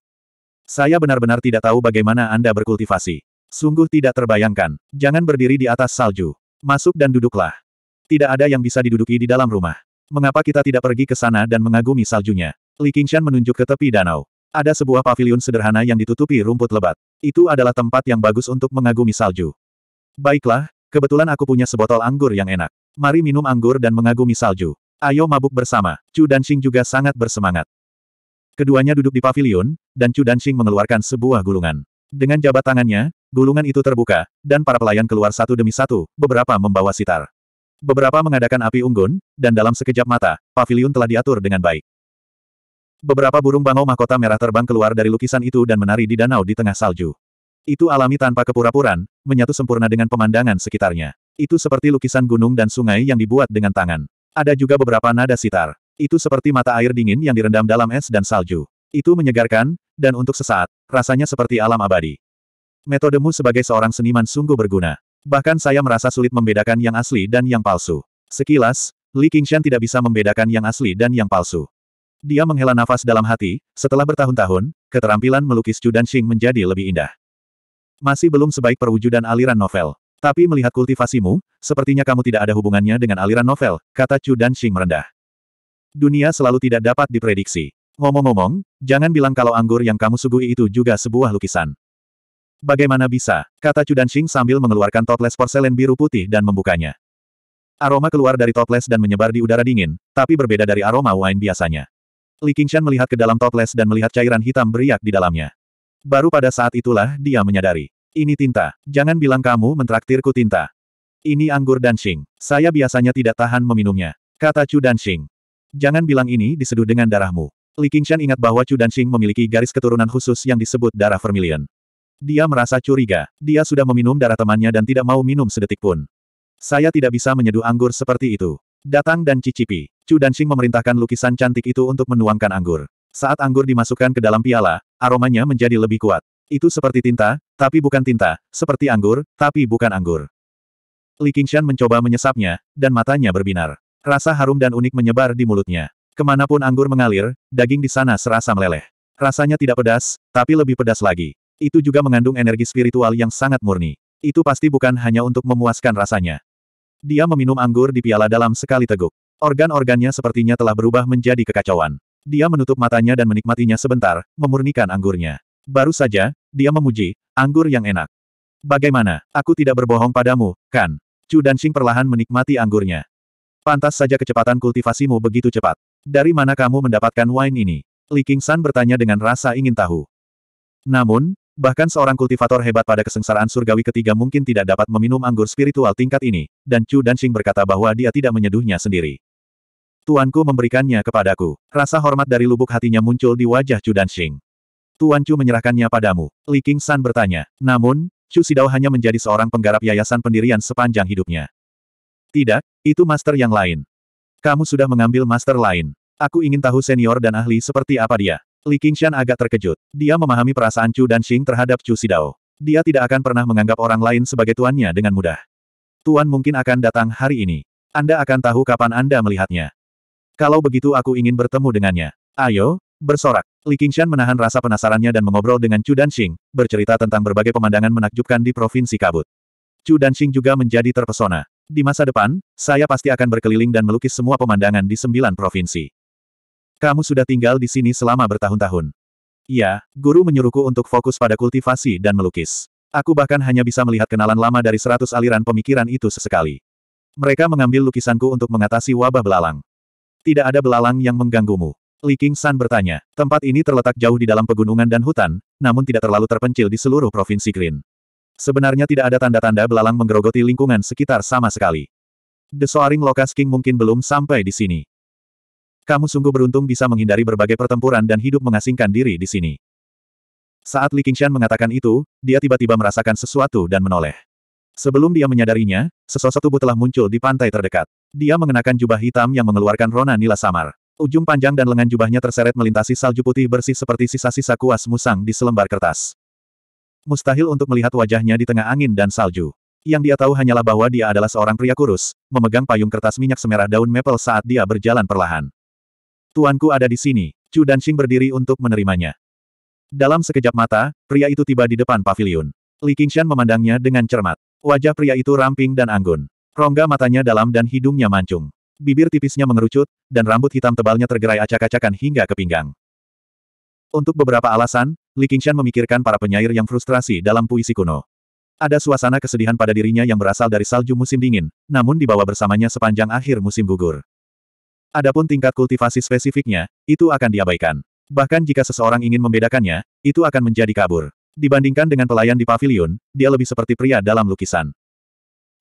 Speaker 1: Saya benar-benar tidak tahu bagaimana Anda berkultivasi. Sungguh tidak terbayangkan. Jangan berdiri di atas salju. Masuk dan duduklah. Tidak ada yang bisa diduduki di dalam rumah. Mengapa kita tidak pergi ke sana dan mengagumi saljunya? Li Qingshan menunjuk ke tepi danau. Ada sebuah pavilion sederhana yang ditutupi rumput lebat. Itu adalah tempat yang bagus untuk mengagumi salju. Baiklah, Kebetulan aku punya sebotol anggur yang enak. Mari minum anggur dan mengagumi salju. Ayo mabuk bersama. Chu Danxing juga sangat bersemangat. Keduanya duduk di pavilion, dan Chu Danxing mengeluarkan sebuah gulungan. Dengan jabat tangannya, gulungan itu terbuka, dan para pelayan keluar satu demi satu, beberapa membawa sitar. Beberapa mengadakan api unggun, dan dalam sekejap mata, pavilion telah diatur dengan baik. Beberapa burung bangau mahkota merah terbang keluar dari lukisan itu dan menari di danau di tengah salju. Itu alami tanpa kepura-puran, menyatu sempurna dengan pemandangan sekitarnya. Itu seperti lukisan gunung dan sungai yang dibuat dengan tangan. Ada juga beberapa nada sitar. Itu seperti mata air dingin yang direndam dalam es dan salju. Itu menyegarkan, dan untuk sesaat, rasanya seperti alam abadi. Metodemu sebagai seorang seniman sungguh berguna. Bahkan saya merasa sulit membedakan yang asli dan yang palsu. Sekilas, Li Qingshan tidak bisa membedakan yang asli dan yang palsu. Dia menghela nafas dalam hati, setelah bertahun-tahun, keterampilan melukis Chu dan menjadi lebih indah. Masih belum sebaik perwujudan aliran novel. Tapi melihat kultivasimu, sepertinya kamu tidak ada hubungannya dengan aliran novel, kata Chu dan Xing merendah. Dunia selalu tidak dapat diprediksi. Ngomong-ngomong, jangan bilang kalau anggur yang kamu suguhi itu juga sebuah lukisan. Bagaimana bisa, kata Chu dan Xing sambil mengeluarkan toples porselen biru putih dan membukanya. Aroma keluar dari toples dan menyebar di udara dingin, tapi berbeda dari aroma wine biasanya. Li Qingshan melihat ke dalam toples dan melihat cairan hitam beriak di dalamnya. Baru pada saat itulah dia menyadari. Ini tinta. Jangan bilang kamu mentraktirku tinta. Ini anggur shing. Saya biasanya tidak tahan meminumnya. Kata Chu Danxing. Jangan bilang ini diseduh dengan darahmu. Li Qingshan ingat bahwa Chu Danxing memiliki garis keturunan khusus yang disebut darah vermilion. Dia merasa curiga. Dia sudah meminum darah temannya dan tidak mau minum sedetik pun. Saya tidak bisa menyeduh anggur seperti itu. Datang dan cicipi. Chu Danxing memerintahkan lukisan cantik itu untuk menuangkan anggur. Saat anggur dimasukkan ke dalam piala, Aromanya menjadi lebih kuat. Itu seperti tinta, tapi bukan tinta, seperti anggur, tapi bukan anggur. Li Qingshan mencoba menyesapnya, dan matanya berbinar. Rasa harum dan unik menyebar di mulutnya. Kemanapun anggur mengalir, daging di sana serasa meleleh. Rasanya tidak pedas, tapi lebih pedas lagi. Itu juga mengandung energi spiritual yang sangat murni. Itu pasti bukan hanya untuk memuaskan rasanya. Dia meminum anggur di piala dalam sekali teguk. Organ-organnya sepertinya telah berubah menjadi kekacauan. Dia menutup matanya dan menikmatinya sebentar, memurnikan anggurnya. Baru saja, dia memuji, anggur yang enak. Bagaimana, aku tidak berbohong padamu, kan? Chu Danxing perlahan menikmati anggurnya. Pantas saja kecepatan kultivasimu begitu cepat. Dari mana kamu mendapatkan wine ini? Li Qingshan bertanya dengan rasa ingin tahu. Namun, bahkan seorang kultivator hebat pada kesengsaraan surgawi ketiga mungkin tidak dapat meminum anggur spiritual tingkat ini, dan Chu Danxing berkata bahwa dia tidak menyeduhnya sendiri. Tuanku memberikannya kepadaku. Rasa hormat dari lubuk hatinya muncul di wajah Chu Danxing. Chu menyerahkannya padamu. Li King San bertanya. Namun, Chu Sidao hanya menjadi seorang penggarap yayasan pendirian sepanjang hidupnya. Tidak, itu master yang lain. Kamu sudah mengambil master lain. Aku ingin tahu senior dan ahli seperti apa dia. Li Qingshan agak terkejut. Dia memahami perasaan Chu Danxing terhadap Chu Sidao. Dia tidak akan pernah menganggap orang lain sebagai tuannya dengan mudah. Tuan mungkin akan datang hari ini. Anda akan tahu kapan Anda melihatnya. Kalau begitu aku ingin bertemu dengannya. Ayo, bersorak. Li Qingshan menahan rasa penasarannya dan mengobrol dengan Chu Danxing, bercerita tentang berbagai pemandangan menakjubkan di Provinsi Kabut. Chu Danxing juga menjadi terpesona. Di masa depan, saya pasti akan berkeliling dan melukis semua pemandangan di sembilan provinsi. Kamu sudah tinggal di sini selama bertahun-tahun. Ya, guru menyuruhku untuk fokus pada kultivasi dan melukis. Aku bahkan hanya bisa melihat kenalan lama dari seratus aliran pemikiran itu sesekali. Mereka mengambil lukisanku untuk mengatasi wabah belalang. Tidak ada belalang yang mengganggumu. Li King San bertanya. Tempat ini terletak jauh di dalam pegunungan dan hutan, namun tidak terlalu terpencil di seluruh provinsi Green. Sebenarnya tidak ada tanda-tanda belalang menggerogoti lingkungan sekitar sama sekali. The Soaring Locust King mungkin belum sampai di sini. Kamu sungguh beruntung bisa menghindari berbagai pertempuran dan hidup mengasingkan diri di sini. Saat Li Qingshan mengatakan itu, dia tiba-tiba merasakan sesuatu dan menoleh. Sebelum dia menyadarinya, sesosok tubuh telah muncul di pantai terdekat. Dia mengenakan jubah hitam yang mengeluarkan rona nila samar. Ujung panjang dan lengan jubahnya terseret melintasi salju putih bersih seperti sisa-sisa kuas musang di selembar kertas. Mustahil untuk melihat wajahnya di tengah angin dan salju. Yang dia tahu hanyalah bahwa dia adalah seorang pria kurus, memegang payung kertas minyak semerah daun maple saat dia berjalan perlahan. Tuanku ada di sini, Chu Danxing berdiri untuk menerimanya. Dalam sekejap mata, pria itu tiba di depan pavilion. Li Qingshan memandangnya dengan cermat. Wajah pria itu ramping dan anggun. Rongga matanya dalam dan hidungnya mancung. Bibir tipisnya mengerucut, dan rambut hitam tebalnya tergerai acak-acakan hingga ke pinggang. Untuk beberapa alasan, Li Qingshan memikirkan para penyair yang frustrasi dalam puisi kuno. Ada suasana kesedihan pada dirinya yang berasal dari salju musim dingin, namun dibawa bersamanya sepanjang akhir musim gugur. Adapun tingkat kultivasi spesifiknya, itu akan diabaikan. Bahkan jika seseorang ingin membedakannya, itu akan menjadi kabur. Dibandingkan dengan pelayan di pavilion, dia lebih seperti pria dalam lukisan.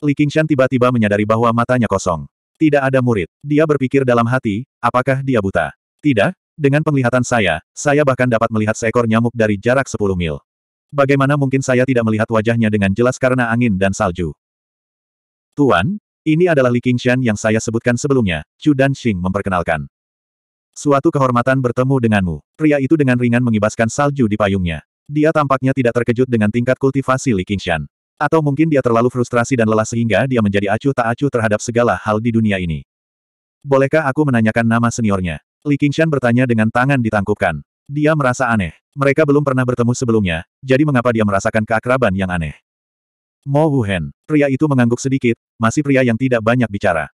Speaker 1: Li Qingshan tiba-tiba menyadari bahwa matanya kosong. Tidak ada murid. Dia berpikir dalam hati, apakah dia buta? Tidak, dengan penglihatan saya, saya bahkan dapat melihat seekor nyamuk dari jarak 10 mil. Bagaimana mungkin saya tidak melihat wajahnya dengan jelas karena angin dan salju? Tuan, ini adalah Li Qingshan yang saya sebutkan sebelumnya, Chu Dan Xing memperkenalkan. Suatu kehormatan bertemu denganmu. Pria itu dengan ringan mengibaskan salju di payungnya. Dia tampaknya tidak terkejut dengan tingkat kultivasi Li Qingshan. Atau mungkin dia terlalu frustrasi dan lelah sehingga dia menjadi acuh tak acuh terhadap segala hal di dunia ini. Bolehkah aku menanyakan nama seniornya? Li Qingshan bertanya dengan tangan ditangkupkan. Dia merasa aneh. Mereka belum pernah bertemu sebelumnya, jadi mengapa dia merasakan keakraban yang aneh? Mo Wuhen, pria itu mengangguk sedikit, masih pria yang tidak banyak bicara.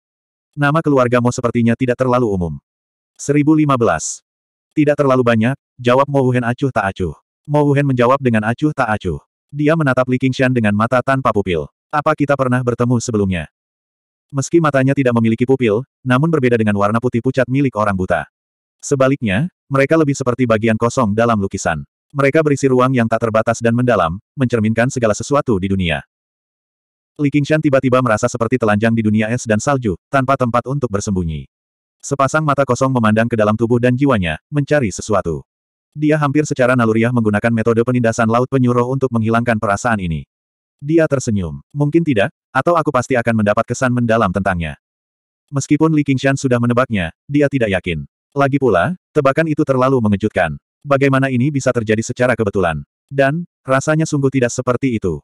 Speaker 1: Nama keluarga Mo sepertinya tidak terlalu umum. 1015. Tidak terlalu banyak, jawab Mo Wuhen acuh tak acuh. Mo Wuhan menjawab dengan acuh tak acuh. Dia menatap Li Qingshan dengan mata tanpa pupil. Apa kita pernah bertemu sebelumnya? Meski matanya tidak memiliki pupil, namun berbeda dengan warna putih pucat milik orang buta. Sebaliknya, mereka lebih seperti bagian kosong dalam lukisan. Mereka berisi ruang yang tak terbatas dan mendalam, mencerminkan segala sesuatu di dunia. Li Qingshan tiba-tiba merasa seperti telanjang di dunia es dan salju, tanpa tempat untuk bersembunyi. Sepasang mata kosong memandang ke dalam tubuh dan jiwanya, mencari sesuatu. Dia hampir secara naluriah menggunakan metode penindasan laut penyuruh untuk menghilangkan perasaan ini. Dia tersenyum. Mungkin tidak, atau aku pasti akan mendapat kesan mendalam tentangnya. Meskipun Li Qingshan sudah menebaknya, dia tidak yakin. Lagi pula, tebakan itu terlalu mengejutkan. Bagaimana ini bisa terjadi secara kebetulan? Dan, rasanya sungguh tidak seperti itu.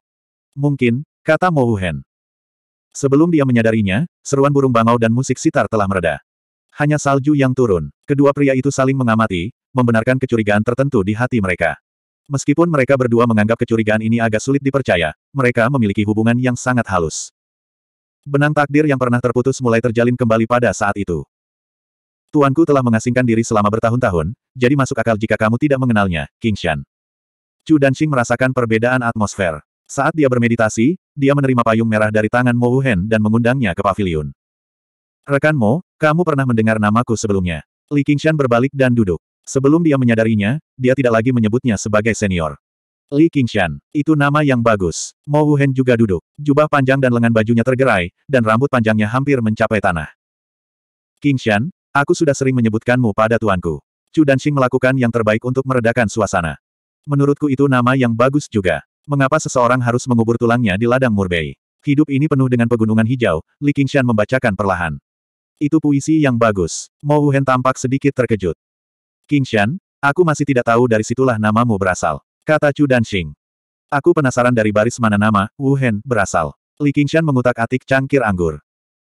Speaker 1: Mungkin, kata Mo Wuhen. Sebelum dia menyadarinya, seruan burung bangau dan musik sitar telah mereda. Hanya salju yang turun. Kedua pria itu saling mengamati, membenarkan kecurigaan tertentu di hati mereka. Meskipun mereka berdua menganggap kecurigaan ini agak sulit dipercaya, mereka memiliki hubungan yang sangat halus. Benang takdir yang pernah terputus mulai terjalin kembali pada saat itu. Tuanku telah mengasingkan diri selama bertahun-tahun, jadi masuk akal jika kamu tidak mengenalnya, King Shan. Chu Danxing merasakan perbedaan atmosfer. Saat dia bermeditasi, dia menerima payung merah dari tangan Mo Wuhen dan mengundangnya ke pavilion. Rekan Mo, kamu pernah mendengar namaku sebelumnya. Li Qingshan berbalik dan duduk. Sebelum dia menyadarinya, dia tidak lagi menyebutnya sebagai senior. Li Qingshan, itu nama yang bagus. Mo Wuhen juga duduk. Jubah panjang dan lengan bajunya tergerai, dan rambut panjangnya hampir mencapai tanah. Qingshan, aku sudah sering menyebutkanmu pada tuanku. Chu Danxing melakukan yang terbaik untuk meredakan suasana. Menurutku itu nama yang bagus juga. Mengapa seseorang harus mengubur tulangnya di ladang murbei? Hidup ini penuh dengan pegunungan hijau, Li Qingshan membacakan perlahan. Itu puisi yang bagus. Mo Wuhen tampak sedikit terkejut. Kingshan, aku masih tidak tahu dari situlah namamu berasal. Kata Chu Danxing. Aku penasaran dari baris mana nama, Wuhen, berasal. Li Qingshan mengutak-atik cangkir anggur.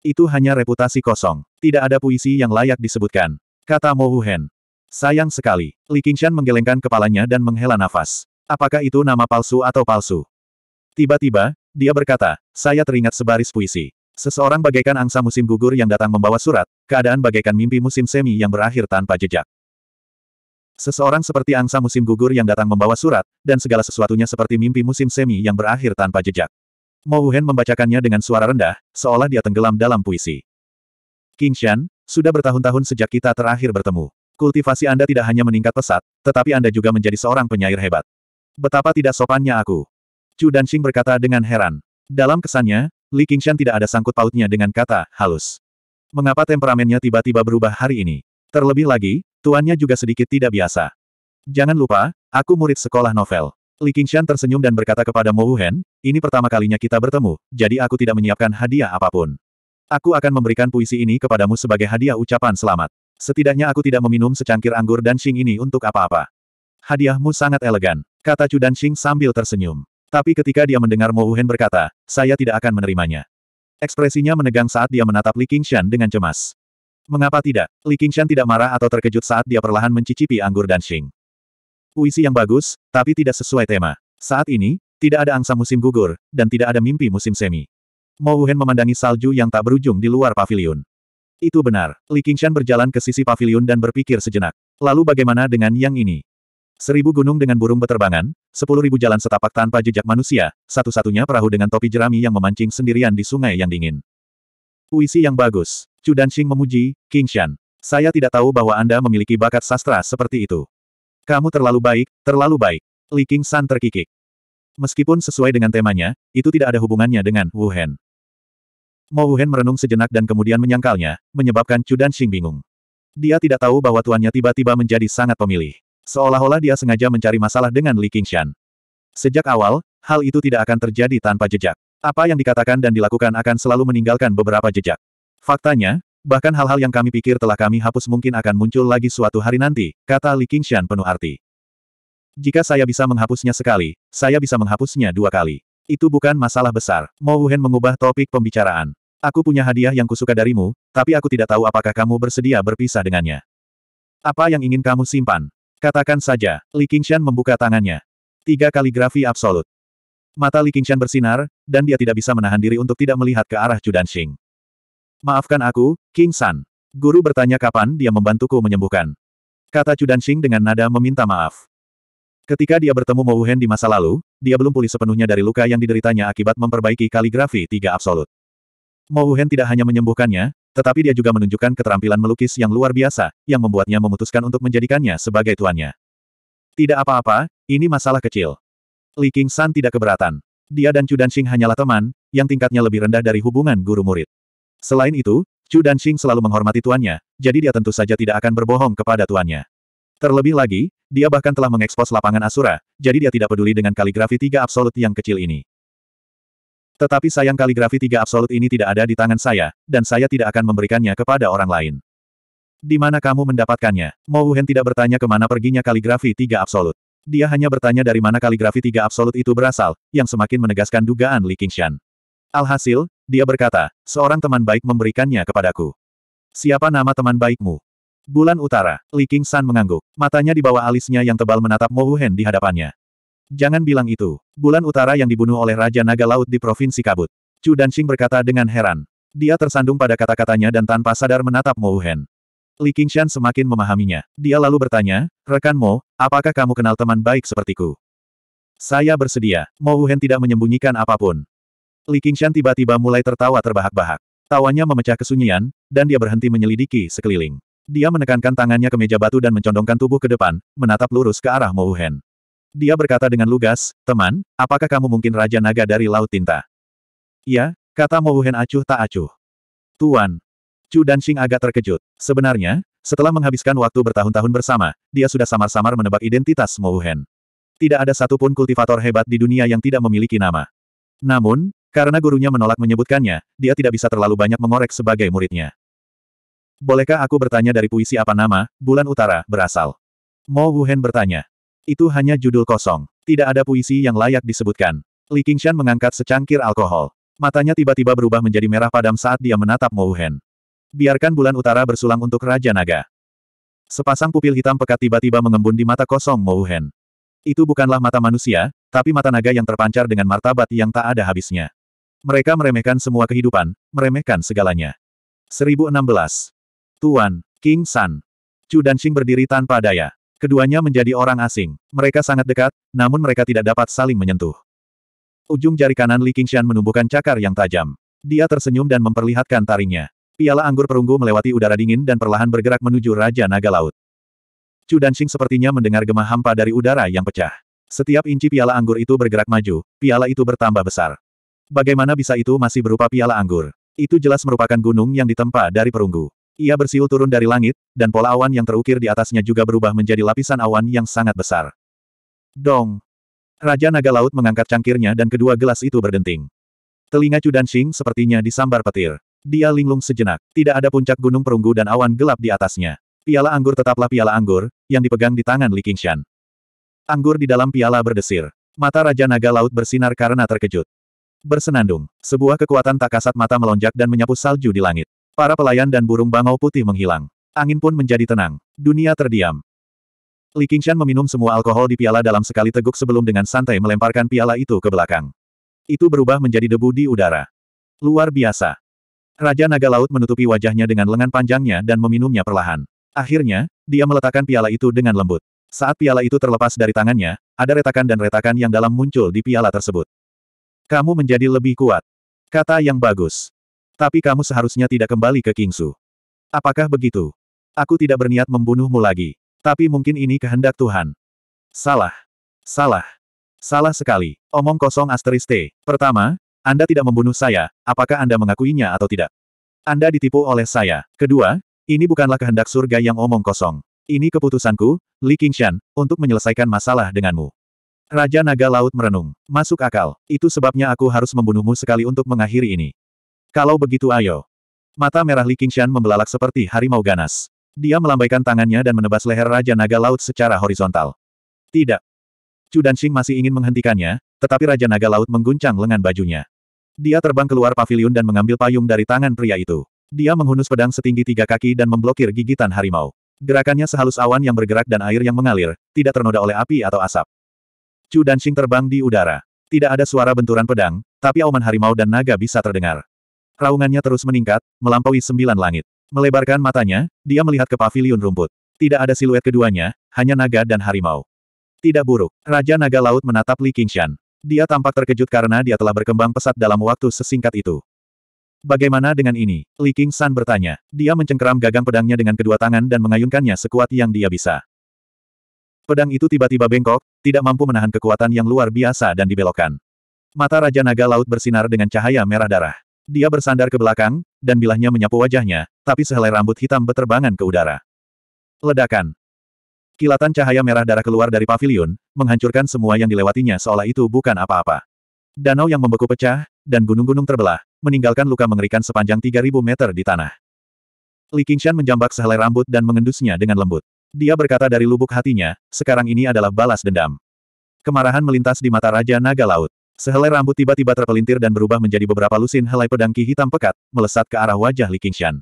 Speaker 1: Itu hanya reputasi kosong. Tidak ada puisi yang layak disebutkan. Kata Mo Wuhen. Sayang sekali. Li Qingshan menggelengkan kepalanya dan menghela nafas. Apakah itu nama palsu atau palsu? Tiba-tiba, dia berkata, saya teringat sebaris puisi. Seseorang bagaikan angsa musim gugur yang datang membawa surat, keadaan bagaikan mimpi musim semi yang berakhir tanpa jejak. Seseorang seperti angsa musim gugur yang datang membawa surat, dan segala sesuatunya seperti mimpi musim semi yang berakhir tanpa jejak. Mo Wuhan membacakannya dengan suara rendah, seolah dia tenggelam dalam puisi. King Shan, sudah bertahun-tahun sejak kita terakhir bertemu. Kultivasi Anda tidak hanya meningkat pesat, tetapi Anda juga menjadi seorang penyair hebat. Betapa tidak sopannya aku. Chu Danxing berkata dengan heran. Dalam kesannya, Li Qingshan tidak ada sangkut pautnya dengan kata halus. Mengapa temperamennya tiba-tiba berubah hari ini? Terlebih lagi, tuannya juga sedikit tidak biasa. Jangan lupa, aku murid sekolah novel. Li Qingshan tersenyum dan berkata kepada Mo Wuhan, ini pertama kalinya kita bertemu, jadi aku tidak menyiapkan hadiah apapun. Aku akan memberikan puisi ini kepadamu sebagai hadiah ucapan selamat. Setidaknya aku tidak meminum secangkir anggur dan shing ini untuk apa-apa. Hadiahmu sangat elegan, kata Chu dan Xing sambil tersenyum. Tapi ketika dia mendengar Mo Wuhen berkata, saya tidak akan menerimanya. Ekspresinya menegang saat dia menatap Li Qingshan dengan cemas. Mengapa tidak? Li Qingshan tidak marah atau terkejut saat dia perlahan mencicipi anggur dan shing. Puisi yang bagus, tapi tidak sesuai tema. Saat ini, tidak ada angsa musim gugur, dan tidak ada mimpi musim semi. Mo Wuhen memandangi salju yang tak berujung di luar pavilion. Itu benar. Li Qingshan berjalan ke sisi pavilion dan berpikir sejenak. Lalu bagaimana dengan yang ini? Seribu gunung dengan burung beterbangan, sepuluh ribu jalan setapak tanpa jejak manusia, satu-satunya perahu dengan topi jerami yang memancing sendirian di sungai yang dingin. Puisi yang bagus. Chu Danxing memuji, King Shan. Saya tidak tahu bahwa Anda memiliki bakat sastra seperti itu. Kamu terlalu baik, terlalu baik. Li King San terkikik. Meskipun sesuai dengan temanya, itu tidak ada hubungannya dengan Wu Hen. Mo Hen merenung sejenak dan kemudian menyangkalnya, menyebabkan Chu Danxing bingung. Dia tidak tahu bahwa tuannya tiba-tiba menjadi sangat pemilih. Seolah-olah dia sengaja mencari masalah dengan Li Qingshan. Sejak awal, hal itu tidak akan terjadi tanpa jejak. Apa yang dikatakan dan dilakukan akan selalu meninggalkan beberapa jejak. Faktanya, bahkan hal-hal yang kami pikir telah kami hapus mungkin akan muncul lagi suatu hari nanti, kata Li Qingshan penuh arti. Jika saya bisa menghapusnya sekali, saya bisa menghapusnya dua kali. Itu bukan masalah besar. Mo Wuhen mengubah topik pembicaraan. Aku punya hadiah yang kusuka darimu, tapi aku tidak tahu apakah kamu bersedia berpisah dengannya. Apa yang ingin kamu simpan? Katakan saja, Li Qingshan membuka tangannya. Tiga kaligrafi absolut. Mata Li Qingshan bersinar, dan dia tidak bisa menahan diri untuk tidak melihat ke arah Chu Danxing. Maafkan aku, King San. Guru bertanya kapan dia membantuku menyembuhkan. Kata Chu Danxing dengan nada meminta maaf. Ketika dia bertemu Mo Wuhen di masa lalu, dia belum pulih sepenuhnya dari luka yang dideritanya akibat memperbaiki kaligrafi tiga absolut. Mo Wuhen tidak hanya menyembuhkannya, tetapi dia juga menunjukkan keterampilan melukis yang luar biasa, yang membuatnya memutuskan untuk menjadikannya sebagai tuannya. Tidak apa-apa, ini masalah kecil. Li King San tidak keberatan. Dia dan Chu Danxing hanyalah teman, yang tingkatnya lebih rendah dari hubungan guru-murid. Selain itu, Chu Danxing selalu menghormati tuannya, jadi dia tentu saja tidak akan berbohong kepada tuannya. Terlebih lagi, dia bahkan telah mengekspos lapangan Asura, jadi dia tidak peduli dengan kaligrafi tiga absolut yang kecil ini. Tetapi sayang kaligrafi tiga absolut ini tidak ada di tangan saya, dan saya tidak akan memberikannya kepada orang lain. Di mana kamu mendapatkannya? Mo Wuhen tidak bertanya kemana perginya kaligrafi tiga absolut. Dia hanya bertanya dari mana kaligrafi tiga absolut itu berasal, yang semakin menegaskan dugaan Li Qingshan. Alhasil, dia berkata, seorang teman baik memberikannya kepadaku. Siapa nama teman baikmu? Bulan Utara, Li Qingshan mengangguk. Matanya di bawah alisnya yang tebal menatap Mo Wuhen di hadapannya. Jangan bilang itu. Bulan utara yang dibunuh oleh Raja Naga Laut di Provinsi Kabut. Chu Danxing berkata dengan heran. Dia tersandung pada kata-katanya dan tanpa sadar menatap Mo Wuhan. Li Qingshan semakin memahaminya. Dia lalu bertanya, Rekan Mo, apakah kamu kenal teman baik sepertiku? Saya bersedia. Mo Wuhan tidak menyembunyikan apapun. Li Qingshan tiba-tiba mulai tertawa terbahak-bahak. Tawanya memecah kesunyian, dan dia berhenti menyelidiki sekeliling. Dia menekankan tangannya ke meja batu dan mencondongkan tubuh ke depan, menatap lurus ke arah Mo Wuhan. Dia berkata dengan lugas, teman, apakah kamu mungkin Raja Naga dari Laut Tinta? Ya, kata Mouhen acuh tak acuh. Tuan. Chu Danxing agak terkejut. Sebenarnya, setelah menghabiskan waktu bertahun-tahun bersama, dia sudah samar-samar menebak identitas Mouhen. Tidak ada satupun kultivator hebat di dunia yang tidak memiliki nama. Namun, karena gurunya menolak menyebutkannya, dia tidak bisa terlalu banyak mengorek sebagai muridnya. Bolehkah aku bertanya dari puisi apa nama, bulan utara, berasal? Mo Wuhen bertanya. Itu hanya judul kosong. Tidak ada puisi yang layak disebutkan. Li Qingshan mengangkat secangkir alkohol. Matanya tiba-tiba berubah menjadi merah padam saat dia menatap Mo Hen. Biarkan bulan utara bersulang untuk Raja Naga. Sepasang pupil hitam pekat tiba-tiba mengembun di mata kosong Mo Hen. Itu bukanlah mata manusia, tapi mata naga yang terpancar dengan martabat yang tak ada habisnya. Mereka meremehkan semua kehidupan, meremehkan segalanya. 1016. Tuan, King San. Chu Danxing berdiri tanpa daya. Keduanya menjadi orang asing. Mereka sangat dekat, namun mereka tidak dapat saling menyentuh. Ujung jari kanan Li Qingshan menumbuhkan cakar yang tajam. Dia tersenyum dan memperlihatkan taringnya. Piala anggur perunggu melewati udara dingin dan perlahan bergerak menuju Raja Naga Laut. Chu Danxing sepertinya mendengar gemah hampa dari udara yang pecah. Setiap inci piala anggur itu bergerak maju, piala itu bertambah besar. Bagaimana bisa itu masih berupa piala anggur? Itu jelas merupakan gunung yang ditempa dari perunggu. Ia bersiul turun dari langit, dan pola awan yang terukir di atasnya juga berubah menjadi lapisan awan yang sangat besar. Dong! Raja Naga Laut mengangkat cangkirnya dan kedua gelas itu berdenting. Telinga Chu Danxing sepertinya disambar petir. Dia linglung sejenak. Tidak ada puncak gunung perunggu dan awan gelap di atasnya. Piala anggur tetaplah piala anggur, yang dipegang di tangan Li Qingshan. Anggur di dalam piala berdesir. Mata Raja Naga Laut bersinar karena terkejut. Bersenandung, sebuah kekuatan tak kasat mata melonjak dan menyapu salju di langit. Para pelayan dan burung bangau putih menghilang. Angin pun menjadi tenang. Dunia terdiam. Li Qingshan meminum semua alkohol di piala dalam sekali teguk sebelum dengan santai melemparkan piala itu ke belakang. Itu berubah menjadi debu di udara. Luar biasa. Raja Naga Laut menutupi wajahnya dengan lengan panjangnya dan meminumnya perlahan. Akhirnya, dia meletakkan piala itu dengan lembut. Saat piala itu terlepas dari tangannya, ada retakan dan retakan yang dalam muncul di piala tersebut. Kamu menjadi lebih kuat. Kata yang bagus. Tapi kamu seharusnya tidak kembali ke Kingsu. Apakah begitu? Aku tidak berniat membunuhmu lagi. Tapi mungkin ini kehendak Tuhan. Salah. Salah. Salah sekali. Omong kosong asteris Pertama, Anda tidak membunuh saya, apakah Anda mengakuinya atau tidak? Anda ditipu oleh saya. Kedua, ini bukanlah kehendak surga yang omong kosong. Ini keputusanku, Li Qingshan, untuk menyelesaikan masalah denganmu. Raja Naga Laut merenung. Masuk akal. Itu sebabnya aku harus membunuhmu sekali untuk mengakhiri ini. Kalau begitu ayo. Mata merah Li Qingshan membelalak seperti harimau ganas. Dia melambaikan tangannya dan menebas leher Raja Naga Laut secara horizontal. Tidak. Chu Danxing masih ingin menghentikannya, tetapi Raja Naga Laut mengguncang lengan bajunya. Dia terbang keluar pavilion dan mengambil payung dari tangan pria itu. Dia menghunus pedang setinggi tiga kaki dan memblokir gigitan harimau. Gerakannya sehalus awan yang bergerak dan air yang mengalir, tidak ternoda oleh api atau asap. Chu Danxing terbang di udara. Tidak ada suara benturan pedang, tapi auman harimau dan naga bisa terdengar. Raungannya terus meningkat, melampaui sembilan langit. Melebarkan matanya, dia melihat ke pavilion rumput. Tidak ada siluet keduanya, hanya naga dan harimau. Tidak buruk, Raja Naga Laut menatap Li Qingshan. Dia tampak terkejut karena dia telah berkembang pesat dalam waktu sesingkat itu. Bagaimana dengan ini? Li Qingshan bertanya. Dia mencengkeram gagang pedangnya dengan kedua tangan dan mengayunkannya sekuat yang dia bisa. Pedang itu tiba-tiba bengkok, tidak mampu menahan kekuatan yang luar biasa dan dibelokkan. Mata Raja Naga Laut bersinar dengan cahaya merah darah. Dia bersandar ke belakang, dan bilahnya menyapu wajahnya, tapi sehelai rambut hitam beterbangan ke udara. Ledakan. Kilatan cahaya merah darah keluar dari pavilion, menghancurkan semua yang dilewatinya seolah itu bukan apa-apa. Danau yang membeku pecah, dan gunung-gunung terbelah, meninggalkan luka mengerikan sepanjang 3000 meter di tanah. Li Qingshan menjambak sehelai rambut dan mengendusnya dengan lembut. Dia berkata dari lubuk hatinya, sekarang ini adalah balas dendam. Kemarahan melintas di mata Raja Naga Laut. Sehelai rambut tiba-tiba terpelintir dan berubah menjadi beberapa lusin helai pedang ki hitam pekat, melesat ke arah wajah Li Qingshan.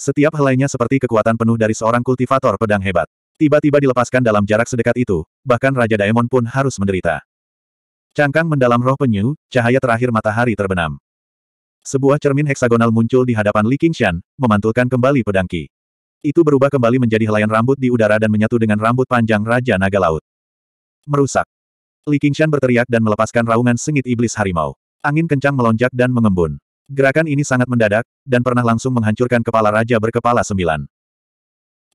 Speaker 1: Setiap helainya seperti kekuatan penuh dari seorang kultivator pedang hebat. Tiba-tiba dilepaskan dalam jarak sedekat itu, bahkan Raja Daemon pun harus menderita. Cangkang mendalam roh penyu, cahaya terakhir matahari terbenam. Sebuah cermin heksagonal muncul di hadapan Li Qingshan, memantulkan kembali pedang ki. Itu berubah kembali menjadi helaian rambut di udara dan menyatu dengan rambut panjang Raja Naga Laut. Merusak. Li Qingshan berteriak dan melepaskan raungan sengit iblis harimau. Angin kencang melonjak dan mengembun. Gerakan ini sangat mendadak, dan pernah langsung menghancurkan kepala raja berkepala sembilan.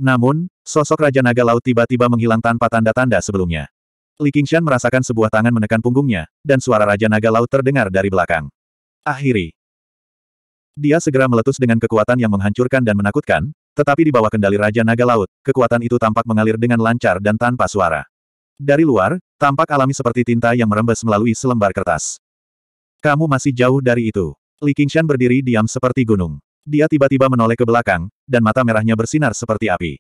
Speaker 1: Namun, sosok Raja Naga Laut tiba-tiba menghilang tanpa tanda-tanda sebelumnya. Li Qingshan merasakan sebuah tangan menekan punggungnya, dan suara Raja Naga Laut terdengar dari belakang. Akhiri. Dia segera meletus dengan kekuatan yang menghancurkan dan menakutkan, tetapi di bawah kendali Raja Naga Laut, kekuatan itu tampak mengalir dengan lancar dan tanpa suara. Dari luar, Tampak alami seperti tinta yang merembes melalui selembar kertas. Kamu masih jauh dari itu. Li Qingshan berdiri diam seperti gunung. Dia tiba-tiba menoleh ke belakang, dan mata merahnya bersinar seperti api.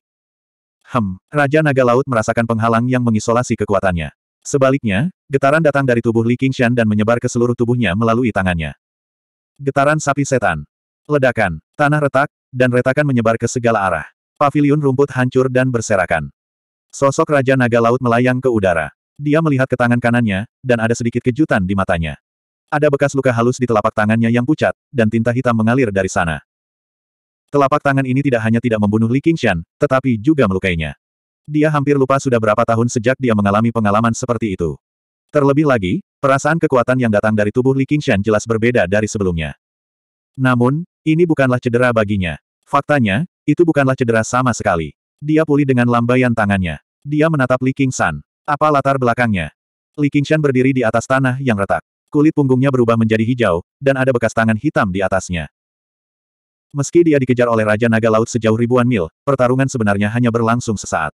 Speaker 1: Hem, Raja Naga Laut merasakan penghalang yang mengisolasi kekuatannya. Sebaliknya, getaran datang dari tubuh Li Qingshan dan menyebar ke seluruh tubuhnya melalui tangannya. Getaran sapi setan. Ledakan, tanah retak, dan retakan menyebar ke segala arah. Paviliun rumput hancur dan berserakan. Sosok Raja Naga Laut melayang ke udara. Dia melihat ke tangan kanannya, dan ada sedikit kejutan di matanya. Ada bekas luka halus di telapak tangannya yang pucat, dan tinta hitam mengalir dari sana. Telapak tangan ini tidak hanya tidak membunuh Li Qingshan, tetapi juga melukainya. Dia hampir lupa sudah berapa tahun sejak dia mengalami pengalaman seperti itu. Terlebih lagi, perasaan kekuatan yang datang dari tubuh Li Qingshan jelas berbeda dari sebelumnya. Namun, ini bukanlah cedera baginya. Faktanya, itu bukanlah cedera sama sekali. Dia pulih dengan lambaian tangannya. Dia menatap Li Qingshan. Apa latar belakangnya? Li Qingshan berdiri di atas tanah yang retak. Kulit punggungnya berubah menjadi hijau, dan ada bekas tangan hitam di atasnya. Meski dia dikejar oleh Raja Naga Laut sejauh ribuan mil, pertarungan sebenarnya hanya berlangsung sesaat.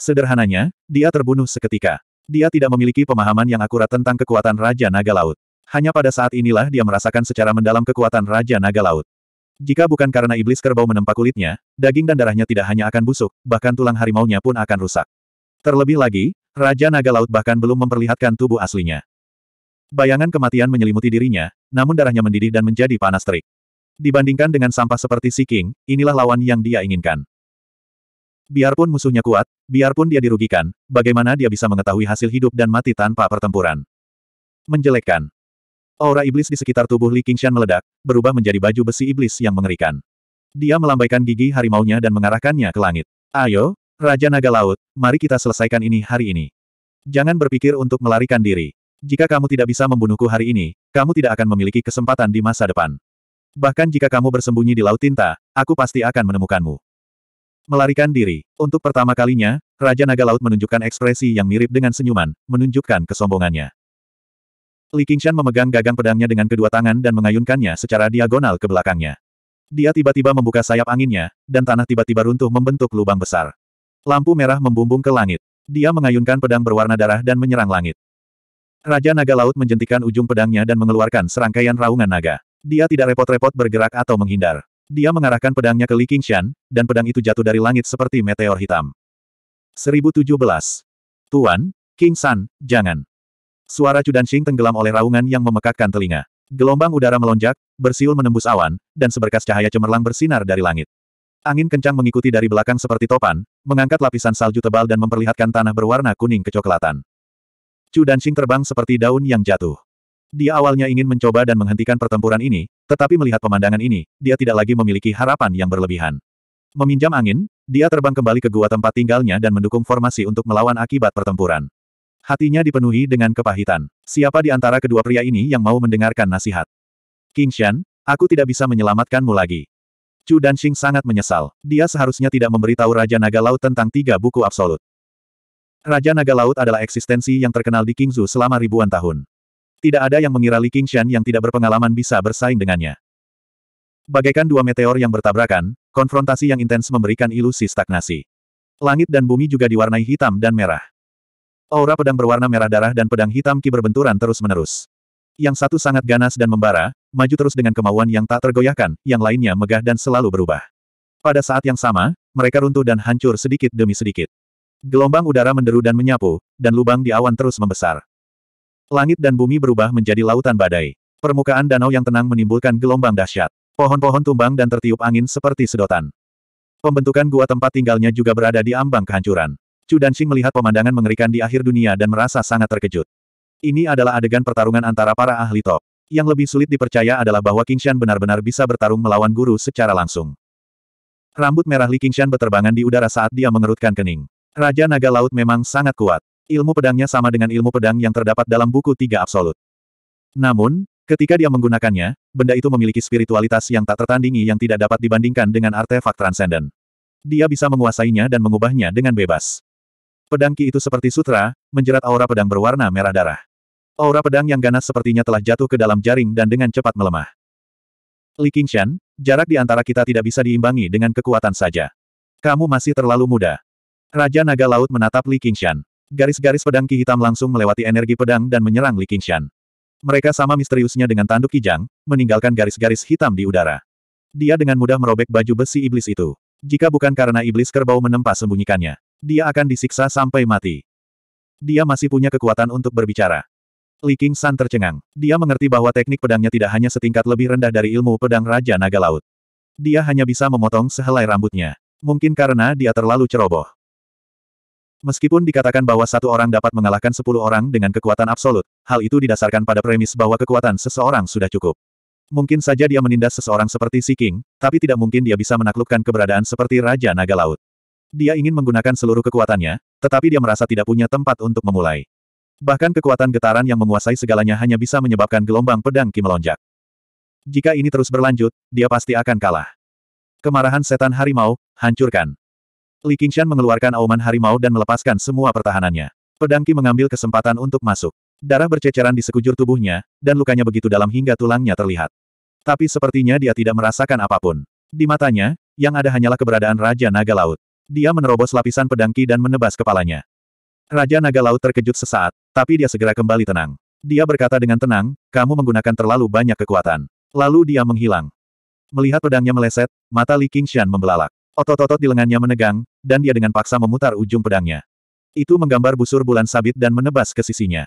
Speaker 1: Sederhananya, dia terbunuh seketika. Dia tidak memiliki pemahaman yang akurat tentang kekuatan Raja Naga Laut. Hanya pada saat inilah dia merasakan secara mendalam kekuatan Raja Naga Laut. Jika bukan karena iblis kerbau menempa kulitnya, daging dan darahnya tidak hanya akan busuk, bahkan tulang harimaunya pun akan rusak. Terlebih lagi, Raja Naga Laut bahkan belum memperlihatkan tubuh aslinya. Bayangan kematian menyelimuti dirinya, namun darahnya mendidih dan menjadi panas terik. Dibandingkan dengan sampah seperti Si King, inilah lawan yang dia inginkan. Biarpun musuhnya kuat, biarpun dia dirugikan, bagaimana dia bisa mengetahui hasil hidup dan mati tanpa pertempuran? Menjelekkan. Aura iblis di sekitar tubuh Li Qingshan meledak, berubah menjadi baju besi iblis yang mengerikan. Dia melambaikan gigi harimaunya dan mengarahkannya ke langit. Ayo, Raja Naga Laut, mari kita selesaikan ini hari ini. Jangan berpikir untuk melarikan diri. Jika kamu tidak bisa membunuhku hari ini, kamu tidak akan memiliki kesempatan di masa depan. Bahkan jika kamu bersembunyi di Laut Tinta, aku pasti akan menemukanmu. Melarikan diri. Untuk pertama kalinya, Raja Naga Laut menunjukkan ekspresi yang mirip dengan senyuman, menunjukkan kesombongannya. Li Qingshan memegang gagang pedangnya dengan kedua tangan dan mengayunkannya secara diagonal ke belakangnya. Dia tiba-tiba membuka sayap anginnya, dan tanah tiba-tiba runtuh membentuk lubang besar. Lampu merah membumbung ke langit. Dia mengayunkan pedang berwarna darah dan menyerang langit. Raja Naga Laut menjentikan ujung pedangnya dan mengeluarkan serangkaian raungan naga. Dia tidak repot-repot bergerak atau menghindar. Dia mengarahkan pedangnya ke Li Qingshan, dan pedang itu jatuh dari langit seperti meteor hitam. 1017. Tuan, King San, jangan. Suara Chu Danxing tenggelam oleh raungan yang memekakkan telinga. Gelombang udara melonjak, bersiul menembus awan, dan seberkas cahaya cemerlang bersinar dari langit. Angin kencang mengikuti dari belakang seperti topan, mengangkat lapisan salju tebal dan memperlihatkan tanah berwarna kuning kecoklatan. Chu Danxing terbang seperti daun yang jatuh. Dia awalnya ingin mencoba dan menghentikan pertempuran ini, tetapi melihat pemandangan ini, dia tidak lagi memiliki harapan yang berlebihan. Meminjam angin, dia terbang kembali ke gua tempat tinggalnya dan mendukung formasi untuk melawan akibat pertempuran. Hatinya dipenuhi dengan kepahitan. Siapa di antara kedua pria ini yang mau mendengarkan nasihat? King Shan, aku tidak bisa menyelamatkanmu lagi. Chu Danxing sangat menyesal. Dia seharusnya tidak memberitahu Raja Naga Laut tentang tiga buku absolut. Raja Naga Laut adalah eksistensi yang terkenal di Qingzu selama ribuan tahun. Tidak ada yang mengira Li Qingshan yang tidak berpengalaman bisa bersaing dengannya. Bagaikan dua meteor yang bertabrakan, konfrontasi yang intens memberikan ilusi stagnasi. Langit dan bumi juga diwarnai hitam dan merah. Aura pedang berwarna merah darah dan pedang hitam ki berbenturan terus-menerus. Yang satu sangat ganas dan membara, maju terus dengan kemauan yang tak tergoyahkan, yang lainnya megah dan selalu berubah. Pada saat yang sama, mereka runtuh dan hancur sedikit demi sedikit. Gelombang udara menderu dan menyapu, dan lubang di awan terus membesar. Langit dan bumi berubah menjadi lautan badai. Permukaan danau yang tenang menimbulkan gelombang dahsyat. Pohon-pohon tumbang dan tertiup angin seperti sedotan. Pembentukan gua tempat tinggalnya juga berada di ambang kehancuran. Chu Danxing melihat pemandangan mengerikan di akhir dunia dan merasa sangat terkejut. Ini adalah adegan pertarungan antara para ahli top. Yang lebih sulit dipercaya adalah bahwa Kingshan benar-benar bisa bertarung melawan guru secara langsung. Rambut merah Li Kingshan berterbangan di udara saat dia mengerutkan kening. Raja Naga Laut memang sangat kuat. Ilmu pedangnya sama dengan ilmu pedang yang terdapat dalam buku tiga absolut. Namun, ketika dia menggunakannya, benda itu memiliki spiritualitas yang tak tertandingi yang tidak dapat dibandingkan dengan artefak transenden. Dia bisa menguasainya dan mengubahnya dengan bebas. Pedang Ki itu seperti sutra, menjerat aura pedang berwarna merah darah. Aura pedang yang ganas sepertinya telah jatuh ke dalam jaring dan dengan cepat melemah. Li Qingshan, jarak di antara kita tidak bisa diimbangi dengan kekuatan saja. Kamu masih terlalu muda. Raja Naga Laut menatap Li Qingshan. Garis-garis pedang Ki Hitam langsung melewati energi pedang dan menyerang Li Qingshan. Mereka sama misteriusnya dengan tanduk kijang, meninggalkan garis-garis hitam di udara. Dia dengan mudah merobek baju besi iblis itu. Jika bukan karena iblis kerbau menempa sembunyikannya, dia akan disiksa sampai mati. Dia masih punya kekuatan untuk berbicara. Li King San tercengang. Dia mengerti bahwa teknik pedangnya tidak hanya setingkat lebih rendah dari ilmu pedang Raja Naga Laut. Dia hanya bisa memotong sehelai rambutnya. Mungkin karena dia terlalu ceroboh. Meskipun dikatakan bahwa satu orang dapat mengalahkan sepuluh orang dengan kekuatan absolut, hal itu didasarkan pada premis bahwa kekuatan seseorang sudah cukup. Mungkin saja dia menindas seseorang seperti Si King, tapi tidak mungkin dia bisa menaklukkan keberadaan seperti Raja Naga Laut. Dia ingin menggunakan seluruh kekuatannya, tetapi dia merasa tidak punya tempat untuk memulai. Bahkan kekuatan getaran yang menguasai segalanya hanya bisa menyebabkan gelombang pedang Ki melonjak. Jika ini terus berlanjut, dia pasti akan kalah. Kemarahan setan harimau, hancurkan. Li Qingshan mengeluarkan auman harimau dan melepaskan semua pertahanannya. Pedang Ki mengambil kesempatan untuk masuk. Darah berceceran di sekujur tubuhnya, dan lukanya begitu dalam hingga tulangnya terlihat. Tapi sepertinya dia tidak merasakan apapun. Di matanya, yang ada hanyalah keberadaan Raja Naga Laut. Dia menerobos lapisan pedang Ki dan menebas kepalanya. Raja Naga Laut terkejut sesaat, tapi dia segera kembali tenang. Dia berkata dengan tenang, kamu menggunakan terlalu banyak kekuatan. Lalu dia menghilang. Melihat pedangnya meleset, mata Li Qingshan membelalak. Otot-otot di lengannya menegang, dan dia dengan paksa memutar ujung pedangnya. Itu menggambar busur bulan sabit dan menebas ke sisinya.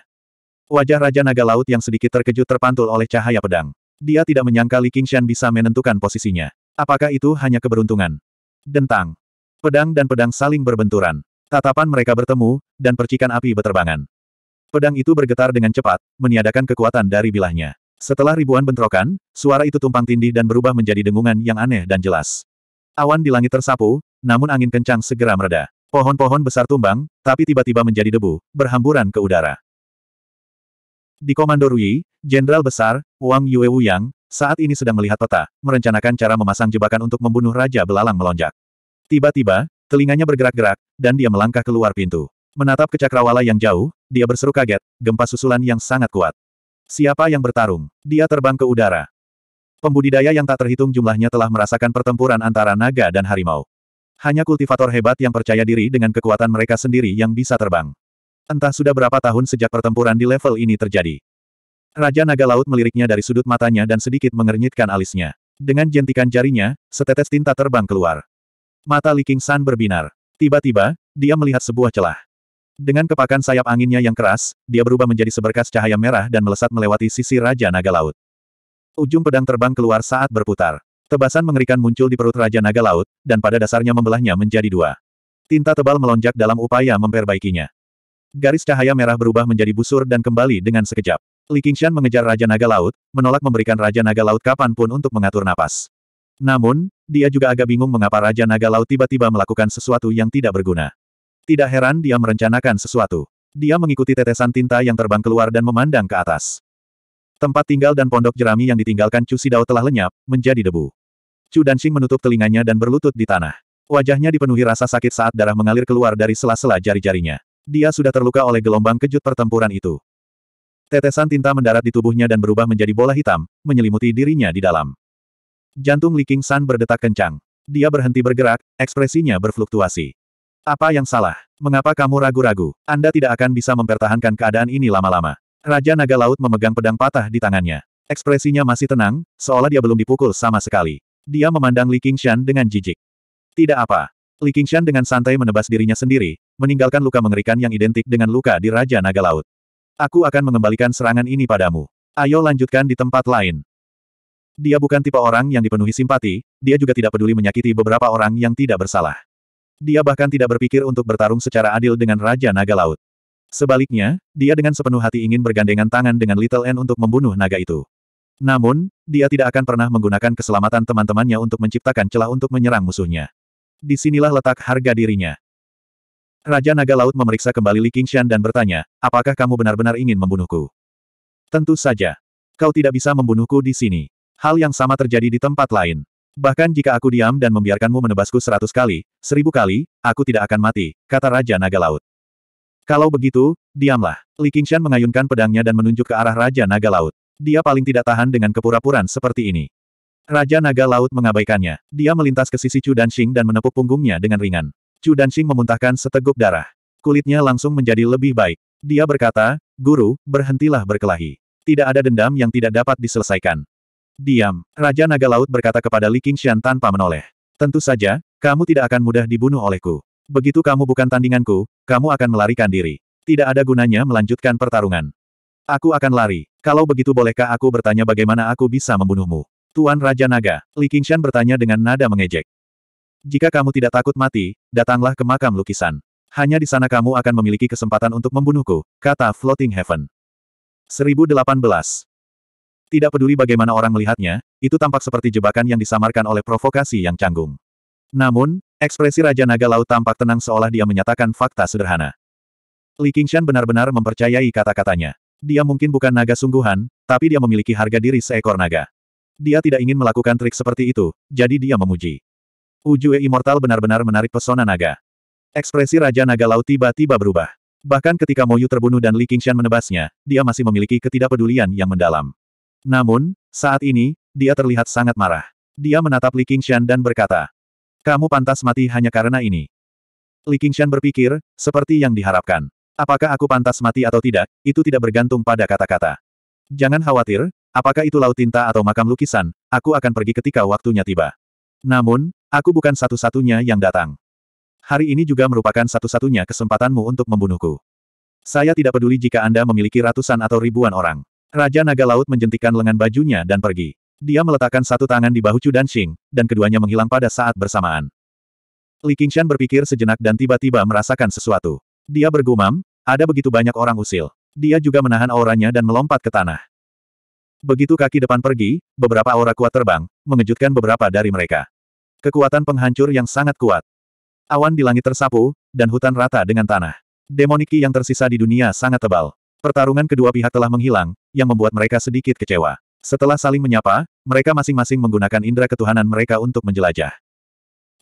Speaker 1: Wajah Raja Naga Laut yang sedikit terkejut terpantul oleh cahaya pedang. Dia tidak menyangka Li Qingshan bisa menentukan posisinya. Apakah itu hanya keberuntungan? Dentang. Pedang dan pedang saling berbenturan. Tatapan mereka bertemu, dan percikan api berterbangan. Pedang itu bergetar dengan cepat, meniadakan kekuatan dari bilahnya. Setelah ribuan bentrokan, suara itu tumpang tindih dan berubah menjadi dengungan yang aneh dan jelas. Awan di langit tersapu, namun angin kencang segera mereda. Pohon-pohon besar tumbang, tapi tiba-tiba menjadi debu, berhamburan ke udara. Di Komando Rui, Jenderal Besar, Wang Yue Wuyang, saat ini sedang melihat peta, merencanakan cara memasang jebakan untuk membunuh Raja Belalang melonjak. Tiba-tiba, Telinganya bergerak-gerak, dan dia melangkah keluar pintu. Menatap ke cakrawala yang jauh, dia berseru kaget, gempa susulan yang sangat kuat. Siapa yang bertarung? Dia terbang ke udara. Pembudidaya yang tak terhitung jumlahnya telah merasakan pertempuran antara naga dan harimau. Hanya kultivator hebat yang percaya diri dengan kekuatan mereka sendiri yang bisa terbang. Entah sudah berapa tahun sejak pertempuran di level ini terjadi. Raja Naga Laut meliriknya dari sudut matanya dan sedikit mengernyitkan alisnya. Dengan jentikan jarinya, setetes tinta terbang keluar. Mata Li San berbinar. Tiba-tiba, dia melihat sebuah celah. Dengan kepakan sayap anginnya yang keras, dia berubah menjadi seberkas cahaya merah dan melesat melewati sisi Raja Naga Laut. Ujung pedang terbang keluar saat berputar. Tebasan mengerikan muncul di perut Raja Naga Laut, dan pada dasarnya membelahnya menjadi dua. Tinta tebal melonjak dalam upaya memperbaikinya. Garis cahaya merah berubah menjadi busur dan kembali dengan sekejap. Li Qingshan mengejar Raja Naga Laut, menolak memberikan Raja Naga Laut kapanpun untuk mengatur napas. Namun, dia juga agak bingung mengapa Raja Naga Laut tiba-tiba melakukan sesuatu yang tidak berguna. Tidak heran dia merencanakan sesuatu. Dia mengikuti tetesan tinta yang terbang keluar dan memandang ke atas. Tempat tinggal dan pondok jerami yang ditinggalkan Chu Sidao telah lenyap, menjadi debu. Chu Danxing menutup telinganya dan berlutut di tanah. Wajahnya dipenuhi rasa sakit saat darah mengalir keluar dari sela-sela jari-jarinya. Dia sudah terluka oleh gelombang kejut pertempuran itu. Tetesan tinta mendarat di tubuhnya dan berubah menjadi bola hitam, menyelimuti dirinya di dalam. Jantung Li King berdetak kencang. Dia berhenti bergerak, ekspresinya berfluktuasi. Apa yang salah? Mengapa kamu ragu-ragu? Anda tidak akan bisa mempertahankan keadaan ini lama-lama. Raja Naga Laut memegang pedang patah di tangannya. Ekspresinya masih tenang, seolah dia belum dipukul sama sekali. Dia memandang Li Qingshan dengan jijik. Tidak apa. Li Qingshan dengan santai menebas dirinya sendiri, meninggalkan luka mengerikan yang identik dengan luka di Raja Naga Laut. Aku akan mengembalikan serangan ini padamu. Ayo lanjutkan di tempat lain. Dia bukan tipe orang yang dipenuhi simpati, dia juga tidak peduli menyakiti beberapa orang yang tidak bersalah. Dia bahkan tidak berpikir untuk bertarung secara adil dengan Raja Naga Laut. Sebaliknya, dia dengan sepenuh hati ingin bergandengan tangan dengan Little N untuk membunuh naga itu. Namun, dia tidak akan pernah menggunakan keselamatan teman-temannya untuk menciptakan celah untuk menyerang musuhnya. Disinilah letak harga dirinya. Raja Naga Laut memeriksa kembali Li Qingshan dan bertanya, apakah kamu benar-benar ingin membunuhku? Tentu saja. Kau tidak bisa membunuhku di sini. Hal yang sama terjadi di tempat lain. Bahkan jika aku diam dan membiarkanmu menebasku seratus kali, seribu kali, aku tidak akan mati, kata Raja Naga Laut. Kalau begitu, diamlah. Li Qingshan mengayunkan pedangnya dan menunjuk ke arah Raja Naga Laut. Dia paling tidak tahan dengan kepura-puraan seperti ini. Raja Naga Laut mengabaikannya. Dia melintas ke sisi Chu Danxing dan menepuk punggungnya dengan ringan. Chu Danxing memuntahkan seteguk darah. Kulitnya langsung menjadi lebih baik. Dia berkata, Guru, berhentilah berkelahi. Tidak ada dendam yang tidak dapat diselesaikan. Diam. Raja Naga Laut berkata kepada Li Qingxian tanpa menoleh. Tentu saja, kamu tidak akan mudah dibunuh olehku. Begitu kamu bukan tandinganku, kamu akan melarikan diri. Tidak ada gunanya melanjutkan pertarungan. Aku akan lari. Kalau begitu bolehkah aku bertanya bagaimana aku bisa membunuhmu? Tuan Raja Naga, Li Qingxian bertanya dengan nada mengejek. Jika kamu tidak takut mati, datanglah ke makam lukisan. Hanya di sana kamu akan memiliki kesempatan untuk membunuhku, kata Floating Heaven. 1018. Tidak peduli bagaimana orang melihatnya, itu tampak seperti jebakan yang disamarkan oleh provokasi yang canggung. Namun, ekspresi Raja Naga Laut tampak tenang seolah dia menyatakan fakta sederhana. Li Qingshan benar-benar mempercayai kata-katanya. Dia mungkin bukan naga sungguhan, tapi dia memiliki harga diri seekor naga. Dia tidak ingin melakukan trik seperti itu, jadi dia memuji. Ujue Immortal benar-benar menarik pesona naga. Ekspresi Raja Naga Laut tiba-tiba berubah. Bahkan ketika Moyu terbunuh dan Li Qingshan menebasnya, dia masih memiliki ketidakpedulian yang mendalam. Namun, saat ini, dia terlihat sangat marah. Dia menatap Li Qingshan dan berkata, Kamu pantas mati hanya karena ini. Li Qingshan berpikir, seperti yang diharapkan. Apakah aku pantas mati atau tidak, itu tidak bergantung pada kata-kata. Jangan khawatir, apakah itu laut tinta atau makam lukisan, aku akan pergi ketika waktunya tiba. Namun, aku bukan satu-satunya yang datang. Hari ini juga merupakan satu-satunya kesempatanmu untuk membunuhku. Saya tidak peduli jika Anda memiliki ratusan atau ribuan orang. Raja Naga Laut menjentikan lengan bajunya dan pergi. Dia meletakkan satu tangan di bahu Chu Danxing, dan keduanya menghilang pada saat bersamaan. Li Qingshan berpikir sejenak dan tiba-tiba merasakan sesuatu. Dia bergumam, ada begitu banyak orang usil. Dia juga menahan auranya dan melompat ke tanah. Begitu kaki depan pergi, beberapa aura kuat terbang, mengejutkan beberapa dari mereka. Kekuatan penghancur yang sangat kuat. Awan di langit tersapu, dan hutan rata dengan tanah. Demoniki yang tersisa di dunia sangat tebal. Pertarungan kedua pihak telah menghilang, yang membuat mereka sedikit kecewa. Setelah saling menyapa, mereka masing-masing menggunakan indera ketuhanan mereka untuk menjelajah.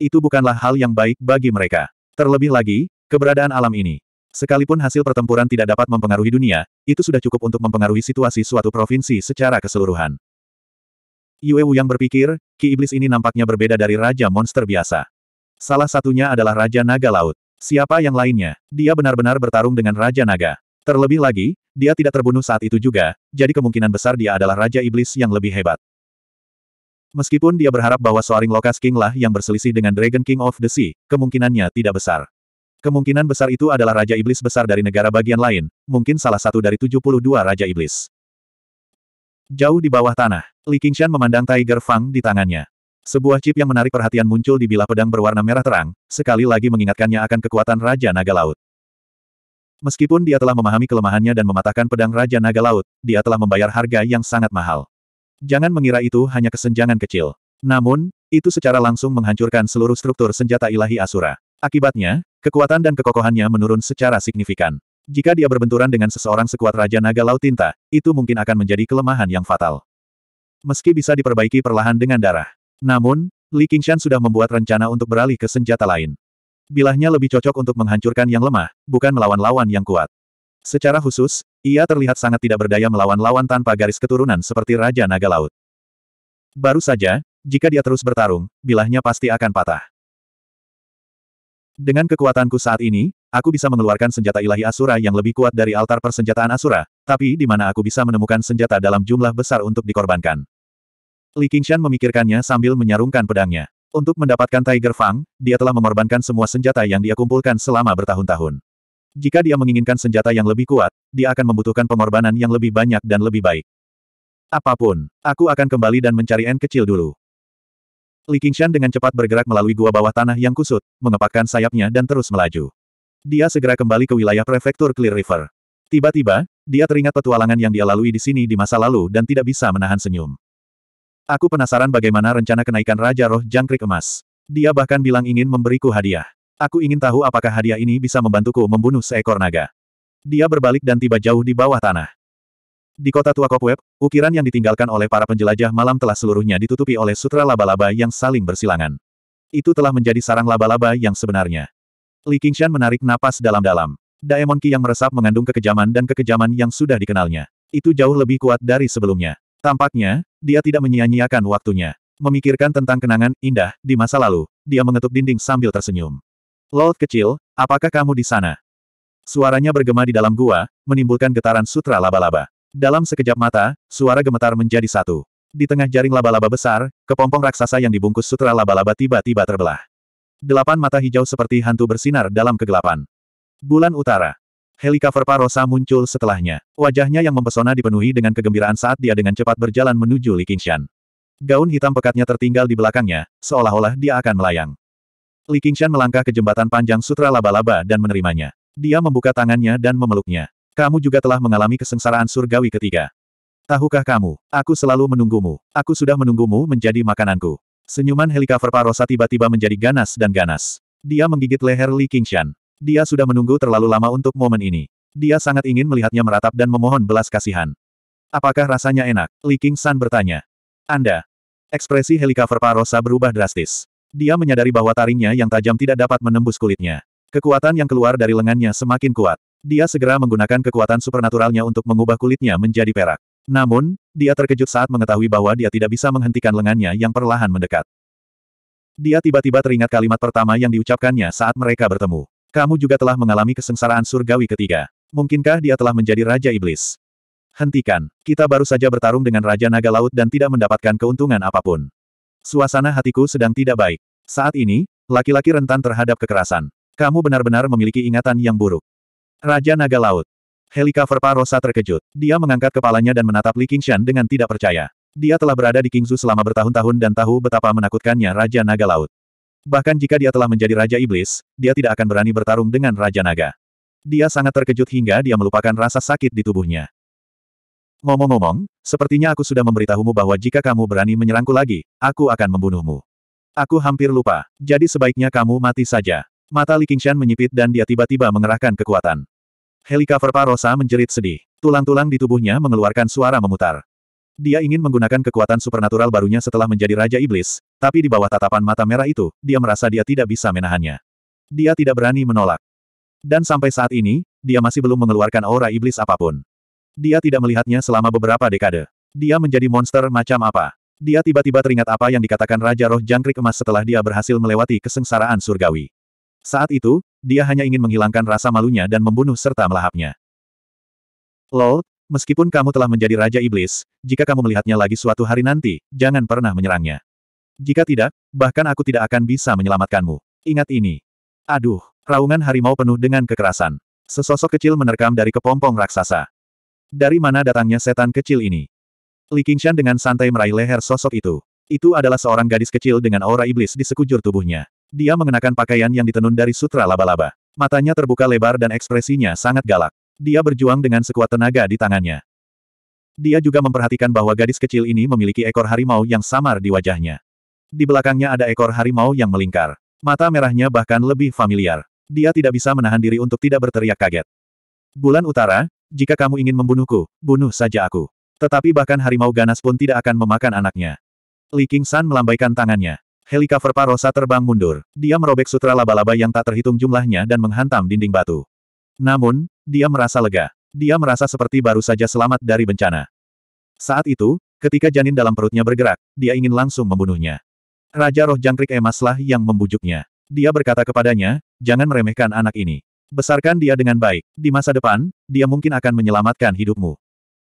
Speaker 1: Itu bukanlah hal yang baik bagi mereka. Terlebih lagi, keberadaan alam ini. Sekalipun hasil pertempuran tidak dapat mempengaruhi dunia, itu sudah cukup untuk mempengaruhi situasi suatu provinsi secara keseluruhan. Yue Wu yang berpikir, ki iblis ini nampaknya berbeda dari raja monster biasa. Salah satunya adalah Raja Naga Laut. Siapa yang lainnya? Dia benar-benar bertarung dengan Raja Naga. Terlebih lagi, dia tidak terbunuh saat itu juga, jadi kemungkinan besar dia adalah Raja Iblis yang lebih hebat. Meskipun dia berharap bahwa Soaring Lokas King lah yang berselisih dengan Dragon King of the Sea, kemungkinannya tidak besar. Kemungkinan besar itu adalah Raja Iblis besar dari negara bagian lain, mungkin salah satu dari 72 Raja Iblis. Jauh di bawah tanah, Li Qingshan memandang Tiger Fang di tangannya. Sebuah chip yang menarik perhatian muncul di bilah pedang berwarna merah terang, sekali lagi mengingatkannya akan kekuatan Raja Naga Laut. Meskipun dia telah memahami kelemahannya dan mematahkan pedang Raja Naga Laut, dia telah membayar harga yang sangat mahal. Jangan mengira itu hanya kesenjangan kecil. Namun, itu secara langsung menghancurkan seluruh struktur senjata ilahi Asura. Akibatnya, kekuatan dan kekokohannya menurun secara signifikan. Jika dia berbenturan dengan seseorang sekuat Raja Naga Laut Tinta, itu mungkin akan menjadi kelemahan yang fatal. Meski bisa diperbaiki perlahan dengan darah. Namun, Li Qingshan sudah membuat rencana untuk beralih ke senjata lain. Bilahnya lebih cocok untuk menghancurkan yang lemah, bukan melawan lawan yang kuat. Secara khusus, ia terlihat sangat tidak berdaya melawan lawan tanpa garis keturunan seperti Raja Naga Laut. Baru saja, jika dia terus bertarung, bilahnya pasti akan patah. Dengan kekuatanku saat ini, aku bisa mengeluarkan senjata ilahi Asura yang lebih kuat dari altar persenjataan Asura, tapi di mana aku bisa menemukan senjata dalam jumlah besar untuk dikorbankan. Li Qingshan memikirkannya sambil menyarungkan pedangnya. Untuk mendapatkan Tiger Fang, dia telah mengorbankan semua senjata yang dia kumpulkan selama bertahun-tahun. Jika dia menginginkan senjata yang lebih kuat, dia akan membutuhkan pengorbanan yang lebih banyak dan lebih baik. Apapun, aku akan kembali dan mencari N kecil dulu. Li Qingshan dengan cepat bergerak melalui gua bawah tanah yang kusut, mengepakkan sayapnya dan terus melaju. Dia segera kembali ke wilayah prefektur Clear River. Tiba-tiba, dia teringat petualangan yang dia lalui di sini di masa lalu dan tidak bisa menahan senyum. Aku penasaran bagaimana rencana kenaikan Raja Roh Jangkrik Emas. Dia bahkan bilang ingin memberiku hadiah. Aku ingin tahu apakah hadiah ini bisa membantuku membunuh seekor naga. Dia berbalik dan tiba jauh di bawah tanah. Di kota tua Kopweb, ukiran yang ditinggalkan oleh para penjelajah malam telah seluruhnya ditutupi oleh sutra laba-laba yang saling bersilangan. Itu telah menjadi sarang laba-laba yang sebenarnya. Li Qingshan menarik napas dalam-dalam. Daemon Ki yang meresap mengandung kekejaman dan kekejaman yang sudah dikenalnya. Itu jauh lebih kuat dari sebelumnya. Tampaknya, dia tidak menyia-nyiakan waktunya. Memikirkan tentang kenangan indah di masa lalu, dia mengetuk dinding sambil tersenyum. Lord kecil, apakah kamu di sana? Suaranya bergema di dalam gua, menimbulkan getaran sutra laba-laba. Dalam sekejap mata, suara gemetar menjadi satu. Di tengah jaring laba-laba besar, kepompong raksasa yang dibungkus sutra laba-laba tiba-tiba terbelah. Delapan mata hijau seperti hantu bersinar dalam kegelapan. Bulan Utara Helikopter Parosa muncul setelahnya. Wajahnya yang mempesona dipenuhi dengan kegembiraan saat dia dengan cepat berjalan menuju Li Qingshan. Gaun hitam pekatnya tertinggal di belakangnya, seolah-olah dia akan melayang. Li Qingshan melangkah ke jembatan panjang sutra laba-laba dan menerimanya. Dia membuka tangannya dan memeluknya. Kamu juga telah mengalami kesengsaraan surgawi ketiga. Tahukah kamu, aku selalu menunggumu. Aku sudah menunggumu menjadi makananku. Senyuman helikopter Parosa tiba-tiba menjadi ganas dan ganas. Dia menggigit leher Li Qingshan. Dia sudah menunggu terlalu lama untuk momen ini. Dia sangat ingin melihatnya meratap dan memohon belas kasihan. Apakah rasanya enak? Li King San bertanya. Anda. Ekspresi Helika Parosa berubah drastis. Dia menyadari bahwa taringnya yang tajam tidak dapat menembus kulitnya. Kekuatan yang keluar dari lengannya semakin kuat. Dia segera menggunakan kekuatan supernaturalnya untuk mengubah kulitnya menjadi perak. Namun, dia terkejut saat mengetahui bahwa dia tidak bisa menghentikan lengannya yang perlahan mendekat. Dia tiba-tiba teringat kalimat pertama yang diucapkannya saat mereka bertemu. Kamu juga telah mengalami kesengsaraan surgawi ketiga. Mungkinkah dia telah menjadi Raja Iblis? Hentikan, kita baru saja bertarung dengan Raja Naga Laut dan tidak mendapatkan keuntungan apapun. Suasana hatiku sedang tidak baik. Saat ini, laki-laki rentan terhadap kekerasan. Kamu benar-benar memiliki ingatan yang buruk. Raja Naga Laut. Helikaver Parosa terkejut. Dia mengangkat kepalanya dan menatap Li Qingshan dengan tidak percaya. Dia telah berada di Kingzu selama bertahun-tahun dan tahu betapa menakutkannya Raja Naga Laut. Bahkan jika dia telah menjadi Raja Iblis, dia tidak akan berani bertarung dengan Raja Naga. Dia sangat terkejut hingga dia melupakan rasa sakit di tubuhnya. Ngomong-ngomong, sepertinya aku sudah memberitahumu bahwa jika kamu berani menyerangku lagi, aku akan membunuhmu. Aku hampir lupa, jadi sebaiknya kamu mati saja. Mata Li Qingshan menyipit dan dia tiba-tiba mengerahkan kekuatan. Helikover Parosa menjerit sedih. Tulang-tulang di tubuhnya mengeluarkan suara memutar. Dia ingin menggunakan kekuatan supernatural barunya setelah menjadi Raja Iblis, tapi di bawah tatapan mata merah itu, dia merasa dia tidak bisa menahannya. Dia tidak berani menolak. Dan sampai saat ini, dia masih belum mengeluarkan aura iblis apapun. Dia tidak melihatnya selama beberapa dekade. Dia menjadi monster macam apa? Dia tiba-tiba teringat apa yang dikatakan Raja Roh Jangkrik Emas setelah dia berhasil melewati kesengsaraan surgawi. Saat itu, dia hanya ingin menghilangkan rasa malunya dan membunuh serta melahapnya. Lol, meskipun kamu telah menjadi Raja Iblis, jika kamu melihatnya lagi suatu hari nanti, jangan pernah menyerangnya. Jika tidak, bahkan aku tidak akan bisa menyelamatkanmu. Ingat ini. Aduh, raungan harimau penuh dengan kekerasan. Sesosok kecil menerkam dari kepompong raksasa. Dari mana datangnya setan kecil ini? Li Qingshan dengan santai meraih leher sosok itu. Itu adalah seorang gadis kecil dengan aura iblis di sekujur tubuhnya. Dia mengenakan pakaian yang ditenun dari sutra laba-laba. Matanya terbuka lebar dan ekspresinya sangat galak. Dia berjuang dengan sekuat tenaga di tangannya. Dia juga memperhatikan bahwa gadis kecil ini memiliki ekor harimau yang samar di wajahnya. Di belakangnya ada ekor harimau yang melingkar. Mata merahnya bahkan lebih familiar. Dia tidak bisa menahan diri untuk tidak berteriak kaget. Bulan Utara, jika kamu ingin membunuhku, bunuh saja aku. Tetapi bahkan harimau ganas pun tidak akan memakan anaknya. Li King San melambaikan tangannya. Helikopter Parosa terbang mundur. Dia merobek sutra laba-laba yang tak terhitung jumlahnya dan menghantam dinding batu. Namun, dia merasa lega. Dia merasa seperti baru saja selamat dari bencana. Saat itu, ketika janin dalam perutnya bergerak, dia ingin langsung membunuhnya. Raja roh jangkrik emaslah yang membujuknya. Dia berkata kepadanya, jangan meremehkan anak ini. Besarkan dia dengan baik. Di masa depan, dia mungkin akan menyelamatkan hidupmu.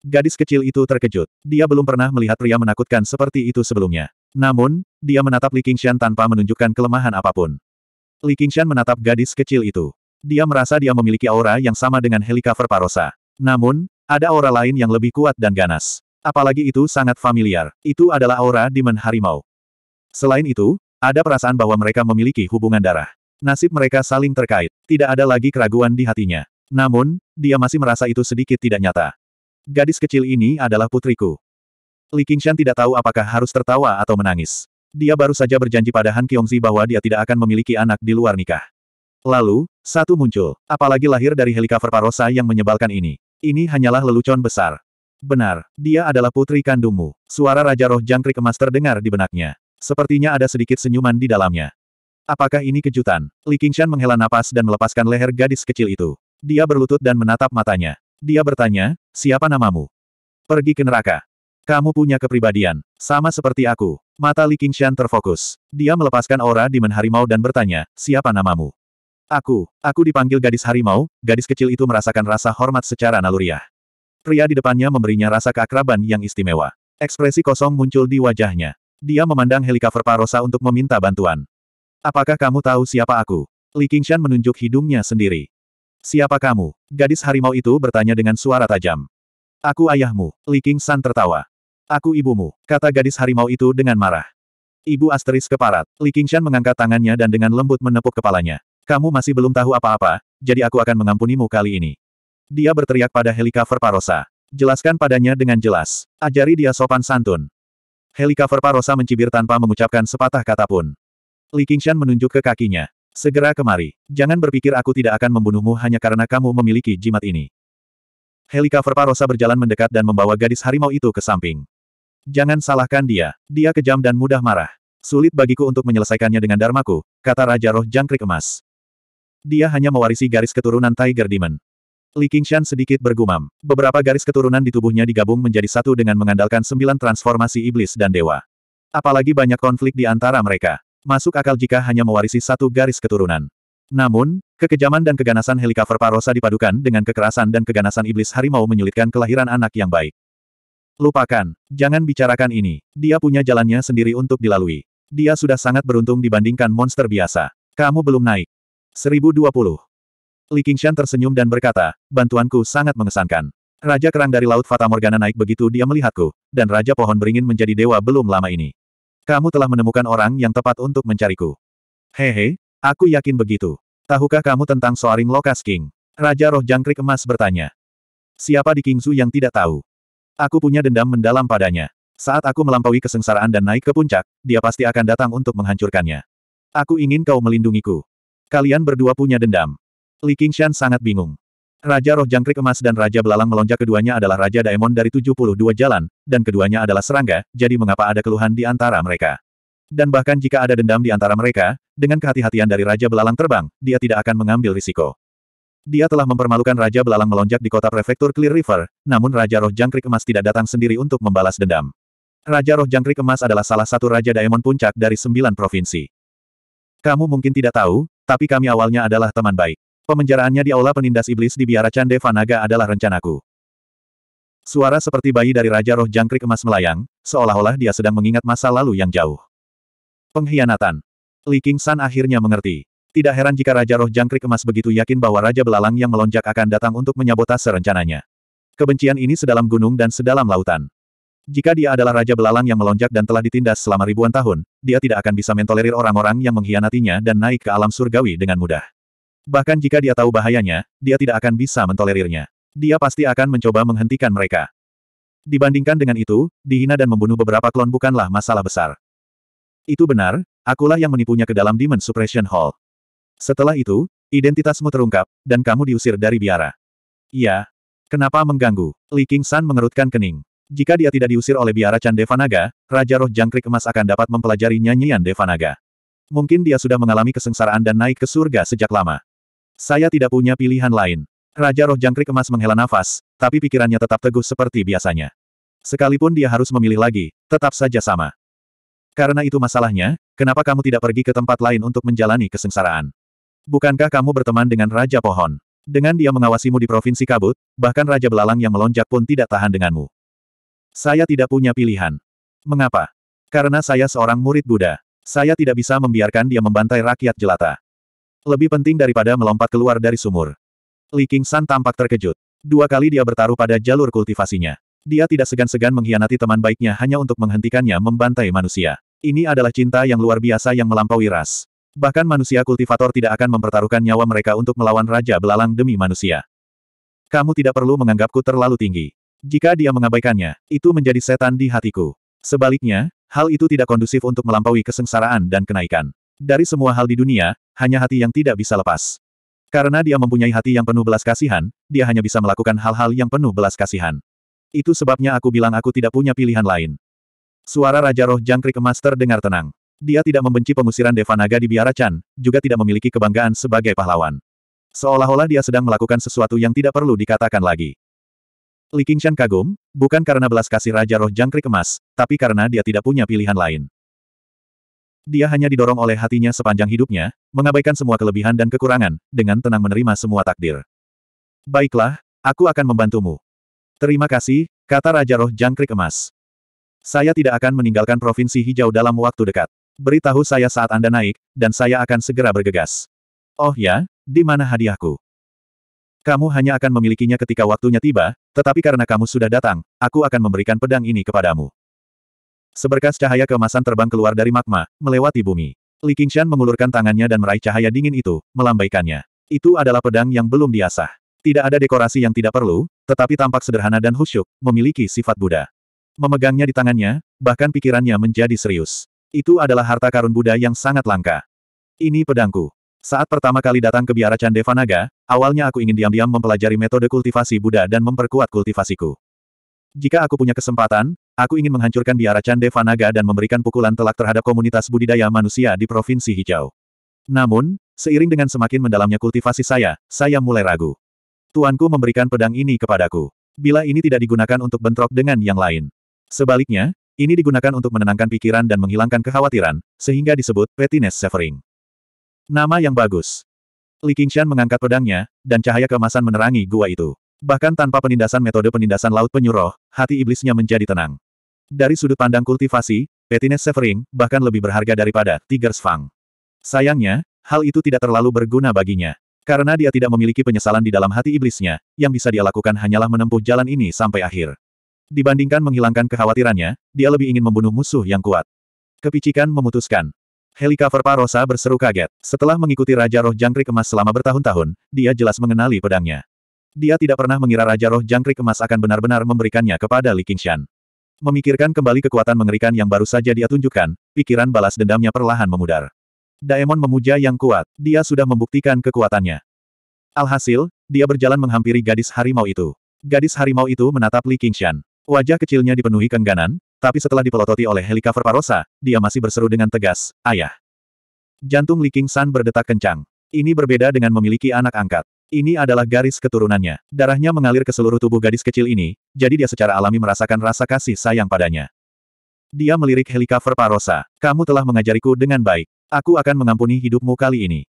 Speaker 1: Gadis kecil itu terkejut. Dia belum pernah melihat pria menakutkan seperti itu sebelumnya. Namun, dia menatap Li Qingshan tanpa menunjukkan kelemahan apapun. Li Qingshan menatap gadis kecil itu. Dia merasa dia memiliki aura yang sama dengan Helikaver Parosa. Namun, ada aura lain yang lebih kuat dan ganas. Apalagi itu sangat familiar. Itu adalah aura Demon Harimau. Selain itu, ada perasaan bahwa mereka memiliki hubungan darah. Nasib mereka saling terkait, tidak ada lagi keraguan di hatinya. Namun, dia masih merasa itu sedikit tidak nyata. Gadis kecil ini adalah putriku. Li Qingshan tidak tahu apakah harus tertawa atau menangis. Dia baru saja berjanji pada Han Kiongzi bahwa dia tidak akan memiliki anak di luar nikah. Lalu, satu muncul, apalagi lahir dari Helikopter parosa yang menyebalkan ini. Ini hanyalah lelucon besar. Benar, dia adalah putri kandungmu. Suara Raja Roh Jangkrik Emas terdengar di benaknya. Sepertinya ada sedikit senyuman di dalamnya. Apakah ini kejutan? Li Qingshan menghela napas dan melepaskan leher gadis kecil itu. Dia berlutut dan menatap matanya. Dia bertanya, siapa namamu? Pergi ke neraka. Kamu punya kepribadian, sama seperti aku. Mata Li Qingshan terfokus. Dia melepaskan aura di menharimau dan bertanya, siapa namamu? Aku, aku dipanggil gadis harimau, gadis kecil itu merasakan rasa hormat secara naluriah. Pria di depannya memberinya rasa keakraban yang istimewa. Ekspresi kosong muncul di wajahnya. Dia memandang helikopter Parosa untuk meminta bantuan. Apakah kamu tahu siapa aku? Li Qingshan menunjuk hidungnya sendiri. Siapa kamu? Gadis harimau itu bertanya dengan suara tajam. Aku ayahmu, Li Qingshan tertawa. Aku ibumu, kata gadis harimau itu dengan marah. Ibu asteris keparat, Li Qingshan mengangkat tangannya dan dengan lembut menepuk kepalanya. Kamu masih belum tahu apa-apa, jadi aku akan mengampunimu kali ini. Dia berteriak pada helikopter Parosa. Jelaskan padanya dengan jelas. Ajari dia sopan santun. Helikaver Parosa mencibir tanpa mengucapkan sepatah kata pun. Li Qingshan menunjuk ke kakinya. Segera kemari. Jangan berpikir aku tidak akan membunuhmu hanya karena kamu memiliki jimat ini. Helikaver Parosa berjalan mendekat dan membawa gadis harimau itu ke samping. Jangan salahkan dia. Dia kejam dan mudah marah. Sulit bagiku untuk menyelesaikannya dengan darmaku. kata Raja Roh Jangkrik Emas. Dia hanya mewarisi garis keturunan Tiger Demon. Li Qingshan sedikit bergumam. Beberapa garis keturunan di tubuhnya digabung menjadi satu dengan mengandalkan sembilan transformasi iblis dan dewa. Apalagi banyak konflik di antara mereka. Masuk akal jika hanya mewarisi satu garis keturunan. Namun, kekejaman dan keganasan helikopter Parosa dipadukan dengan kekerasan dan keganasan iblis harimau menyulitkan kelahiran anak yang baik. Lupakan, jangan bicarakan ini. Dia punya jalannya sendiri untuk dilalui. Dia sudah sangat beruntung dibandingkan monster biasa. Kamu belum naik. 1020. Li Qingshan tersenyum dan berkata, bantuanku sangat mengesankan. Raja kerang dari Laut Fata Morgana naik begitu dia melihatku, dan Raja Pohon Beringin menjadi dewa belum lama ini. Kamu telah menemukan orang yang tepat untuk mencariku. Hehe, aku yakin begitu. Tahukah kamu tentang Soaring Lokas King? Raja Roh Jangkrik Emas bertanya. Siapa di Kingsu yang tidak tahu? Aku punya dendam mendalam padanya. Saat aku melampaui kesengsaraan dan naik ke puncak, dia pasti akan datang untuk menghancurkannya. Aku ingin kau melindungiku. Kalian berdua punya dendam. Li Qingshan sangat bingung. Raja Roh Jangkrik Emas dan Raja Belalang Melonjak keduanya adalah Raja Daemon dari 72 jalan, dan keduanya adalah serangga, jadi mengapa ada keluhan di antara mereka? Dan bahkan jika ada dendam di antara mereka, dengan kehati-hatian dari Raja Belalang terbang, dia tidak akan mengambil risiko. Dia telah mempermalukan Raja Belalang Melonjak di kota prefektur Clear River, namun Raja Roh Jangkrik Emas tidak datang sendiri untuk membalas dendam. Raja Roh Jangkrik Emas adalah salah satu Raja Daemon Puncak dari sembilan provinsi. Kamu mungkin tidak tahu, tapi kami awalnya adalah teman baik. Pemenjaraannya di aula penindas iblis di biara Cande Vanaga adalah rencanaku. Suara seperti bayi dari Raja Roh Jangkrik Emas melayang, seolah-olah dia sedang mengingat masa lalu yang jauh. Pengkhianatan. Li King San akhirnya mengerti. Tidak heran jika Raja Roh Jangkrik Emas begitu yakin bahwa Raja Belalang yang melonjak akan datang untuk menyabotase rencananya. Kebencian ini sedalam gunung dan sedalam lautan. Jika dia adalah Raja Belalang yang melonjak dan telah ditindas selama ribuan tahun, dia tidak akan bisa mentolerir orang-orang yang mengkhianatinya dan naik ke alam surgawi dengan mudah. Bahkan jika dia tahu bahayanya, dia tidak akan bisa mentolerirnya. Dia pasti akan mencoba menghentikan mereka. Dibandingkan dengan itu, dihina dan membunuh beberapa klon bukanlah masalah besar. Itu benar, akulah yang menipunya ke dalam Demon Suppression Hall. Setelah itu, identitasmu terungkap, dan kamu diusir dari biara. Iya. Kenapa mengganggu? Li King San mengerutkan kening. Jika dia tidak diusir oleh biara Chan Devanaga, Raja Roh Jangkrik Emas akan dapat mempelajari nyanyian Devanaga. Mungkin dia sudah mengalami kesengsaraan dan naik ke surga sejak lama. Saya tidak punya pilihan lain. Raja roh jangkrik emas menghela nafas, tapi pikirannya tetap teguh seperti biasanya. Sekalipun dia harus memilih lagi, tetap saja sama. Karena itu masalahnya, kenapa kamu tidak pergi ke tempat lain untuk menjalani kesengsaraan? Bukankah kamu berteman dengan Raja Pohon? Dengan dia mengawasimu di Provinsi Kabut, bahkan Raja Belalang yang melonjak pun tidak tahan denganmu. Saya tidak punya pilihan. Mengapa? Karena saya seorang murid Buddha. Saya tidak bisa membiarkan dia membantai rakyat jelata. Lebih penting daripada melompat keluar dari sumur. Li San tampak terkejut. Dua kali dia bertaruh pada jalur kultivasinya. Dia tidak segan-segan mengkhianati teman baiknya hanya untuk menghentikannya membantai manusia. Ini adalah cinta yang luar biasa yang melampaui ras. Bahkan manusia kultivator tidak akan mempertaruhkan nyawa mereka untuk melawan Raja Belalang demi manusia. Kamu tidak perlu menganggapku terlalu tinggi. Jika dia mengabaikannya, itu menjadi setan di hatiku. Sebaliknya, hal itu tidak kondusif untuk melampaui kesengsaraan dan kenaikan. Dari semua hal di dunia, hanya hati yang tidak bisa lepas. Karena dia mempunyai hati yang penuh belas kasihan, dia hanya bisa melakukan hal-hal yang penuh belas kasihan. Itu sebabnya aku bilang aku tidak punya pilihan lain. Suara Raja Roh Jangkrik Emas terdengar tenang. Dia tidak membenci pengusiran Devanaga di Biara Chan, juga tidak memiliki kebanggaan sebagai pahlawan. Seolah-olah dia sedang melakukan sesuatu yang tidak perlu dikatakan lagi. Li Qingshan kagum, bukan karena belas kasih Raja Roh Jangkrik Emas, tapi karena dia tidak punya pilihan lain. Dia hanya didorong oleh hatinya sepanjang hidupnya, mengabaikan semua kelebihan dan kekurangan, dengan tenang menerima semua takdir. Baiklah, aku akan membantumu. Terima kasih, kata Raja Roh Jangkrik Emas. Saya tidak akan meninggalkan Provinsi Hijau dalam waktu dekat. Beritahu saya saat Anda naik, dan saya akan segera bergegas. Oh ya, di mana hadiahku? Kamu hanya akan memilikinya ketika waktunya tiba, tetapi karena kamu sudah datang, aku akan memberikan pedang ini kepadamu. Seberkas cahaya kemasan terbang keluar dari magma, melewati bumi. Li Qingshan mengulurkan tangannya dan meraih cahaya dingin itu, melambaikannya. Itu adalah pedang yang belum diasah. Tidak ada dekorasi yang tidak perlu, tetapi tampak sederhana dan khusyuk, memiliki sifat Buddha. Memegangnya di tangannya, bahkan pikirannya menjadi serius. Itu adalah harta karun Buddha yang sangat langka. Ini pedangku. Saat pertama kali datang ke biara Candevanaga, awalnya aku ingin diam-diam mempelajari metode kultivasi Buddha dan memperkuat kultivasiku. Jika aku punya kesempatan, Aku ingin menghancurkan biara Cande Vanaga dan memberikan pukulan telak terhadap komunitas budidaya manusia di Provinsi Hijau. Namun, seiring dengan semakin mendalamnya kultivasi saya, saya mulai ragu. Tuanku memberikan pedang ini kepadaku. Bila ini tidak digunakan untuk bentrok dengan yang lain. Sebaliknya, ini digunakan untuk menenangkan pikiran dan menghilangkan kekhawatiran, sehingga disebut Petiness Severing. Nama yang bagus. Li Qingshan mengangkat pedangnya, dan cahaya kemasan menerangi gua itu. Bahkan tanpa penindasan metode penindasan laut penyuruh, hati iblisnya menjadi tenang. Dari sudut pandang kultivasi, Petines Severing bahkan lebih berharga daripada Tiger's Fang. Sayangnya, hal itu tidak terlalu berguna baginya. Karena dia tidak memiliki penyesalan di dalam hati iblisnya, yang bisa dia lakukan hanyalah menempuh jalan ini sampai akhir. Dibandingkan menghilangkan kekhawatirannya, dia lebih ingin membunuh musuh yang kuat. Kepicikan memutuskan. Helikover Parosa berseru kaget. Setelah mengikuti Raja Roh Jangkrik Emas selama bertahun-tahun, dia jelas mengenali pedangnya. Dia tidak pernah mengira Raja Roh Jangkrik Emas akan benar-benar memberikannya kepada Li Qingshan. Memikirkan kembali kekuatan mengerikan yang baru saja dia tunjukkan, pikiran balas dendamnya perlahan memudar. Daemon memuja yang kuat, dia sudah membuktikan kekuatannya. Alhasil, dia berjalan menghampiri gadis harimau itu. Gadis harimau itu menatap Li Qingshan. Wajah kecilnya dipenuhi kengganan, tapi setelah dipelototi oleh helikopter parosa, dia masih berseru dengan tegas, Ayah. Jantung Li Qingshan berdetak kencang. Ini berbeda dengan memiliki anak angkat. Ini adalah garis keturunannya. Darahnya mengalir ke seluruh tubuh gadis kecil ini, jadi dia secara alami merasakan rasa kasih sayang padanya. Dia melirik helikopter Parosa. Kamu telah mengajariku dengan baik. Aku akan mengampuni hidupmu kali ini.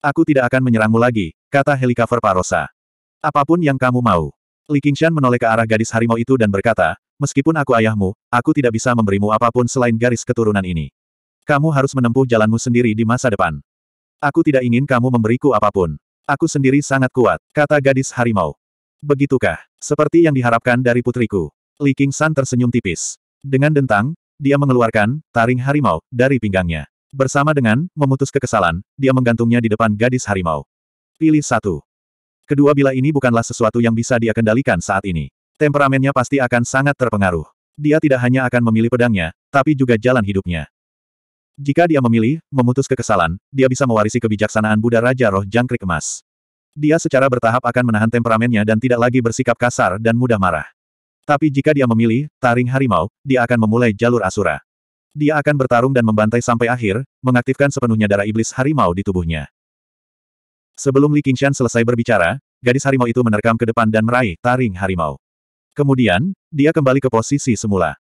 Speaker 1: Aku tidak akan menyerangmu lagi, kata helikopter Parosa. Apapun yang kamu mau. Li Qingshan menoleh ke arah gadis harimau itu dan berkata, meskipun aku ayahmu, aku tidak bisa memberimu apapun selain garis keturunan ini. Kamu harus menempuh jalanmu sendiri di masa depan. Aku tidak ingin kamu memberiku apapun. Aku sendiri sangat kuat, kata gadis harimau. Begitukah? Seperti yang diharapkan dari putriku. Li King San tersenyum tipis. Dengan dentang, dia mengeluarkan taring harimau dari pinggangnya. Bersama dengan memutus kekesalan, dia menggantungnya di depan gadis harimau. Pilih satu. Kedua bila ini bukanlah sesuatu yang bisa dia kendalikan saat ini. Temperamennya pasti akan sangat terpengaruh. Dia tidak hanya akan memilih pedangnya, tapi juga jalan hidupnya. Jika dia memilih, memutus kekesalan, dia bisa mewarisi kebijaksanaan Buddha Raja Roh Jangkrik Emas. Dia secara bertahap akan menahan temperamennya dan tidak lagi bersikap kasar dan mudah marah. Tapi jika dia memilih, Taring Harimau, dia akan memulai jalur Asura. Dia akan bertarung dan membantai sampai akhir, mengaktifkan sepenuhnya darah iblis harimau di tubuhnya. Sebelum Li Qingshan selesai berbicara, gadis harimau itu menerkam ke depan dan meraih Taring Harimau. Kemudian, dia kembali ke posisi semula.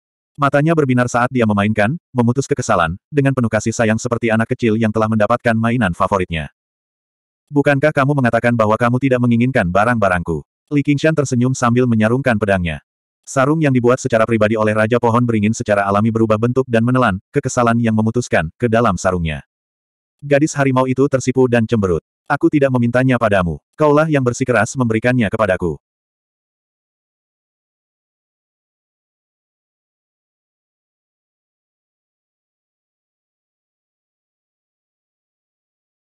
Speaker 1: Matanya berbinar saat dia memainkan, memutus kekesalan, dengan penuh kasih sayang seperti anak kecil yang telah mendapatkan mainan favoritnya. Bukankah kamu mengatakan bahwa kamu tidak menginginkan barang-barangku? Li Qingshan tersenyum sambil menyarungkan pedangnya. Sarung yang dibuat secara pribadi oleh Raja Pohon beringin secara alami berubah bentuk dan menelan, kekesalan yang memutuskan, ke dalam sarungnya. Gadis harimau itu tersipu dan cemberut. Aku tidak memintanya padamu. Kaulah yang bersikeras memberikannya kepadaku.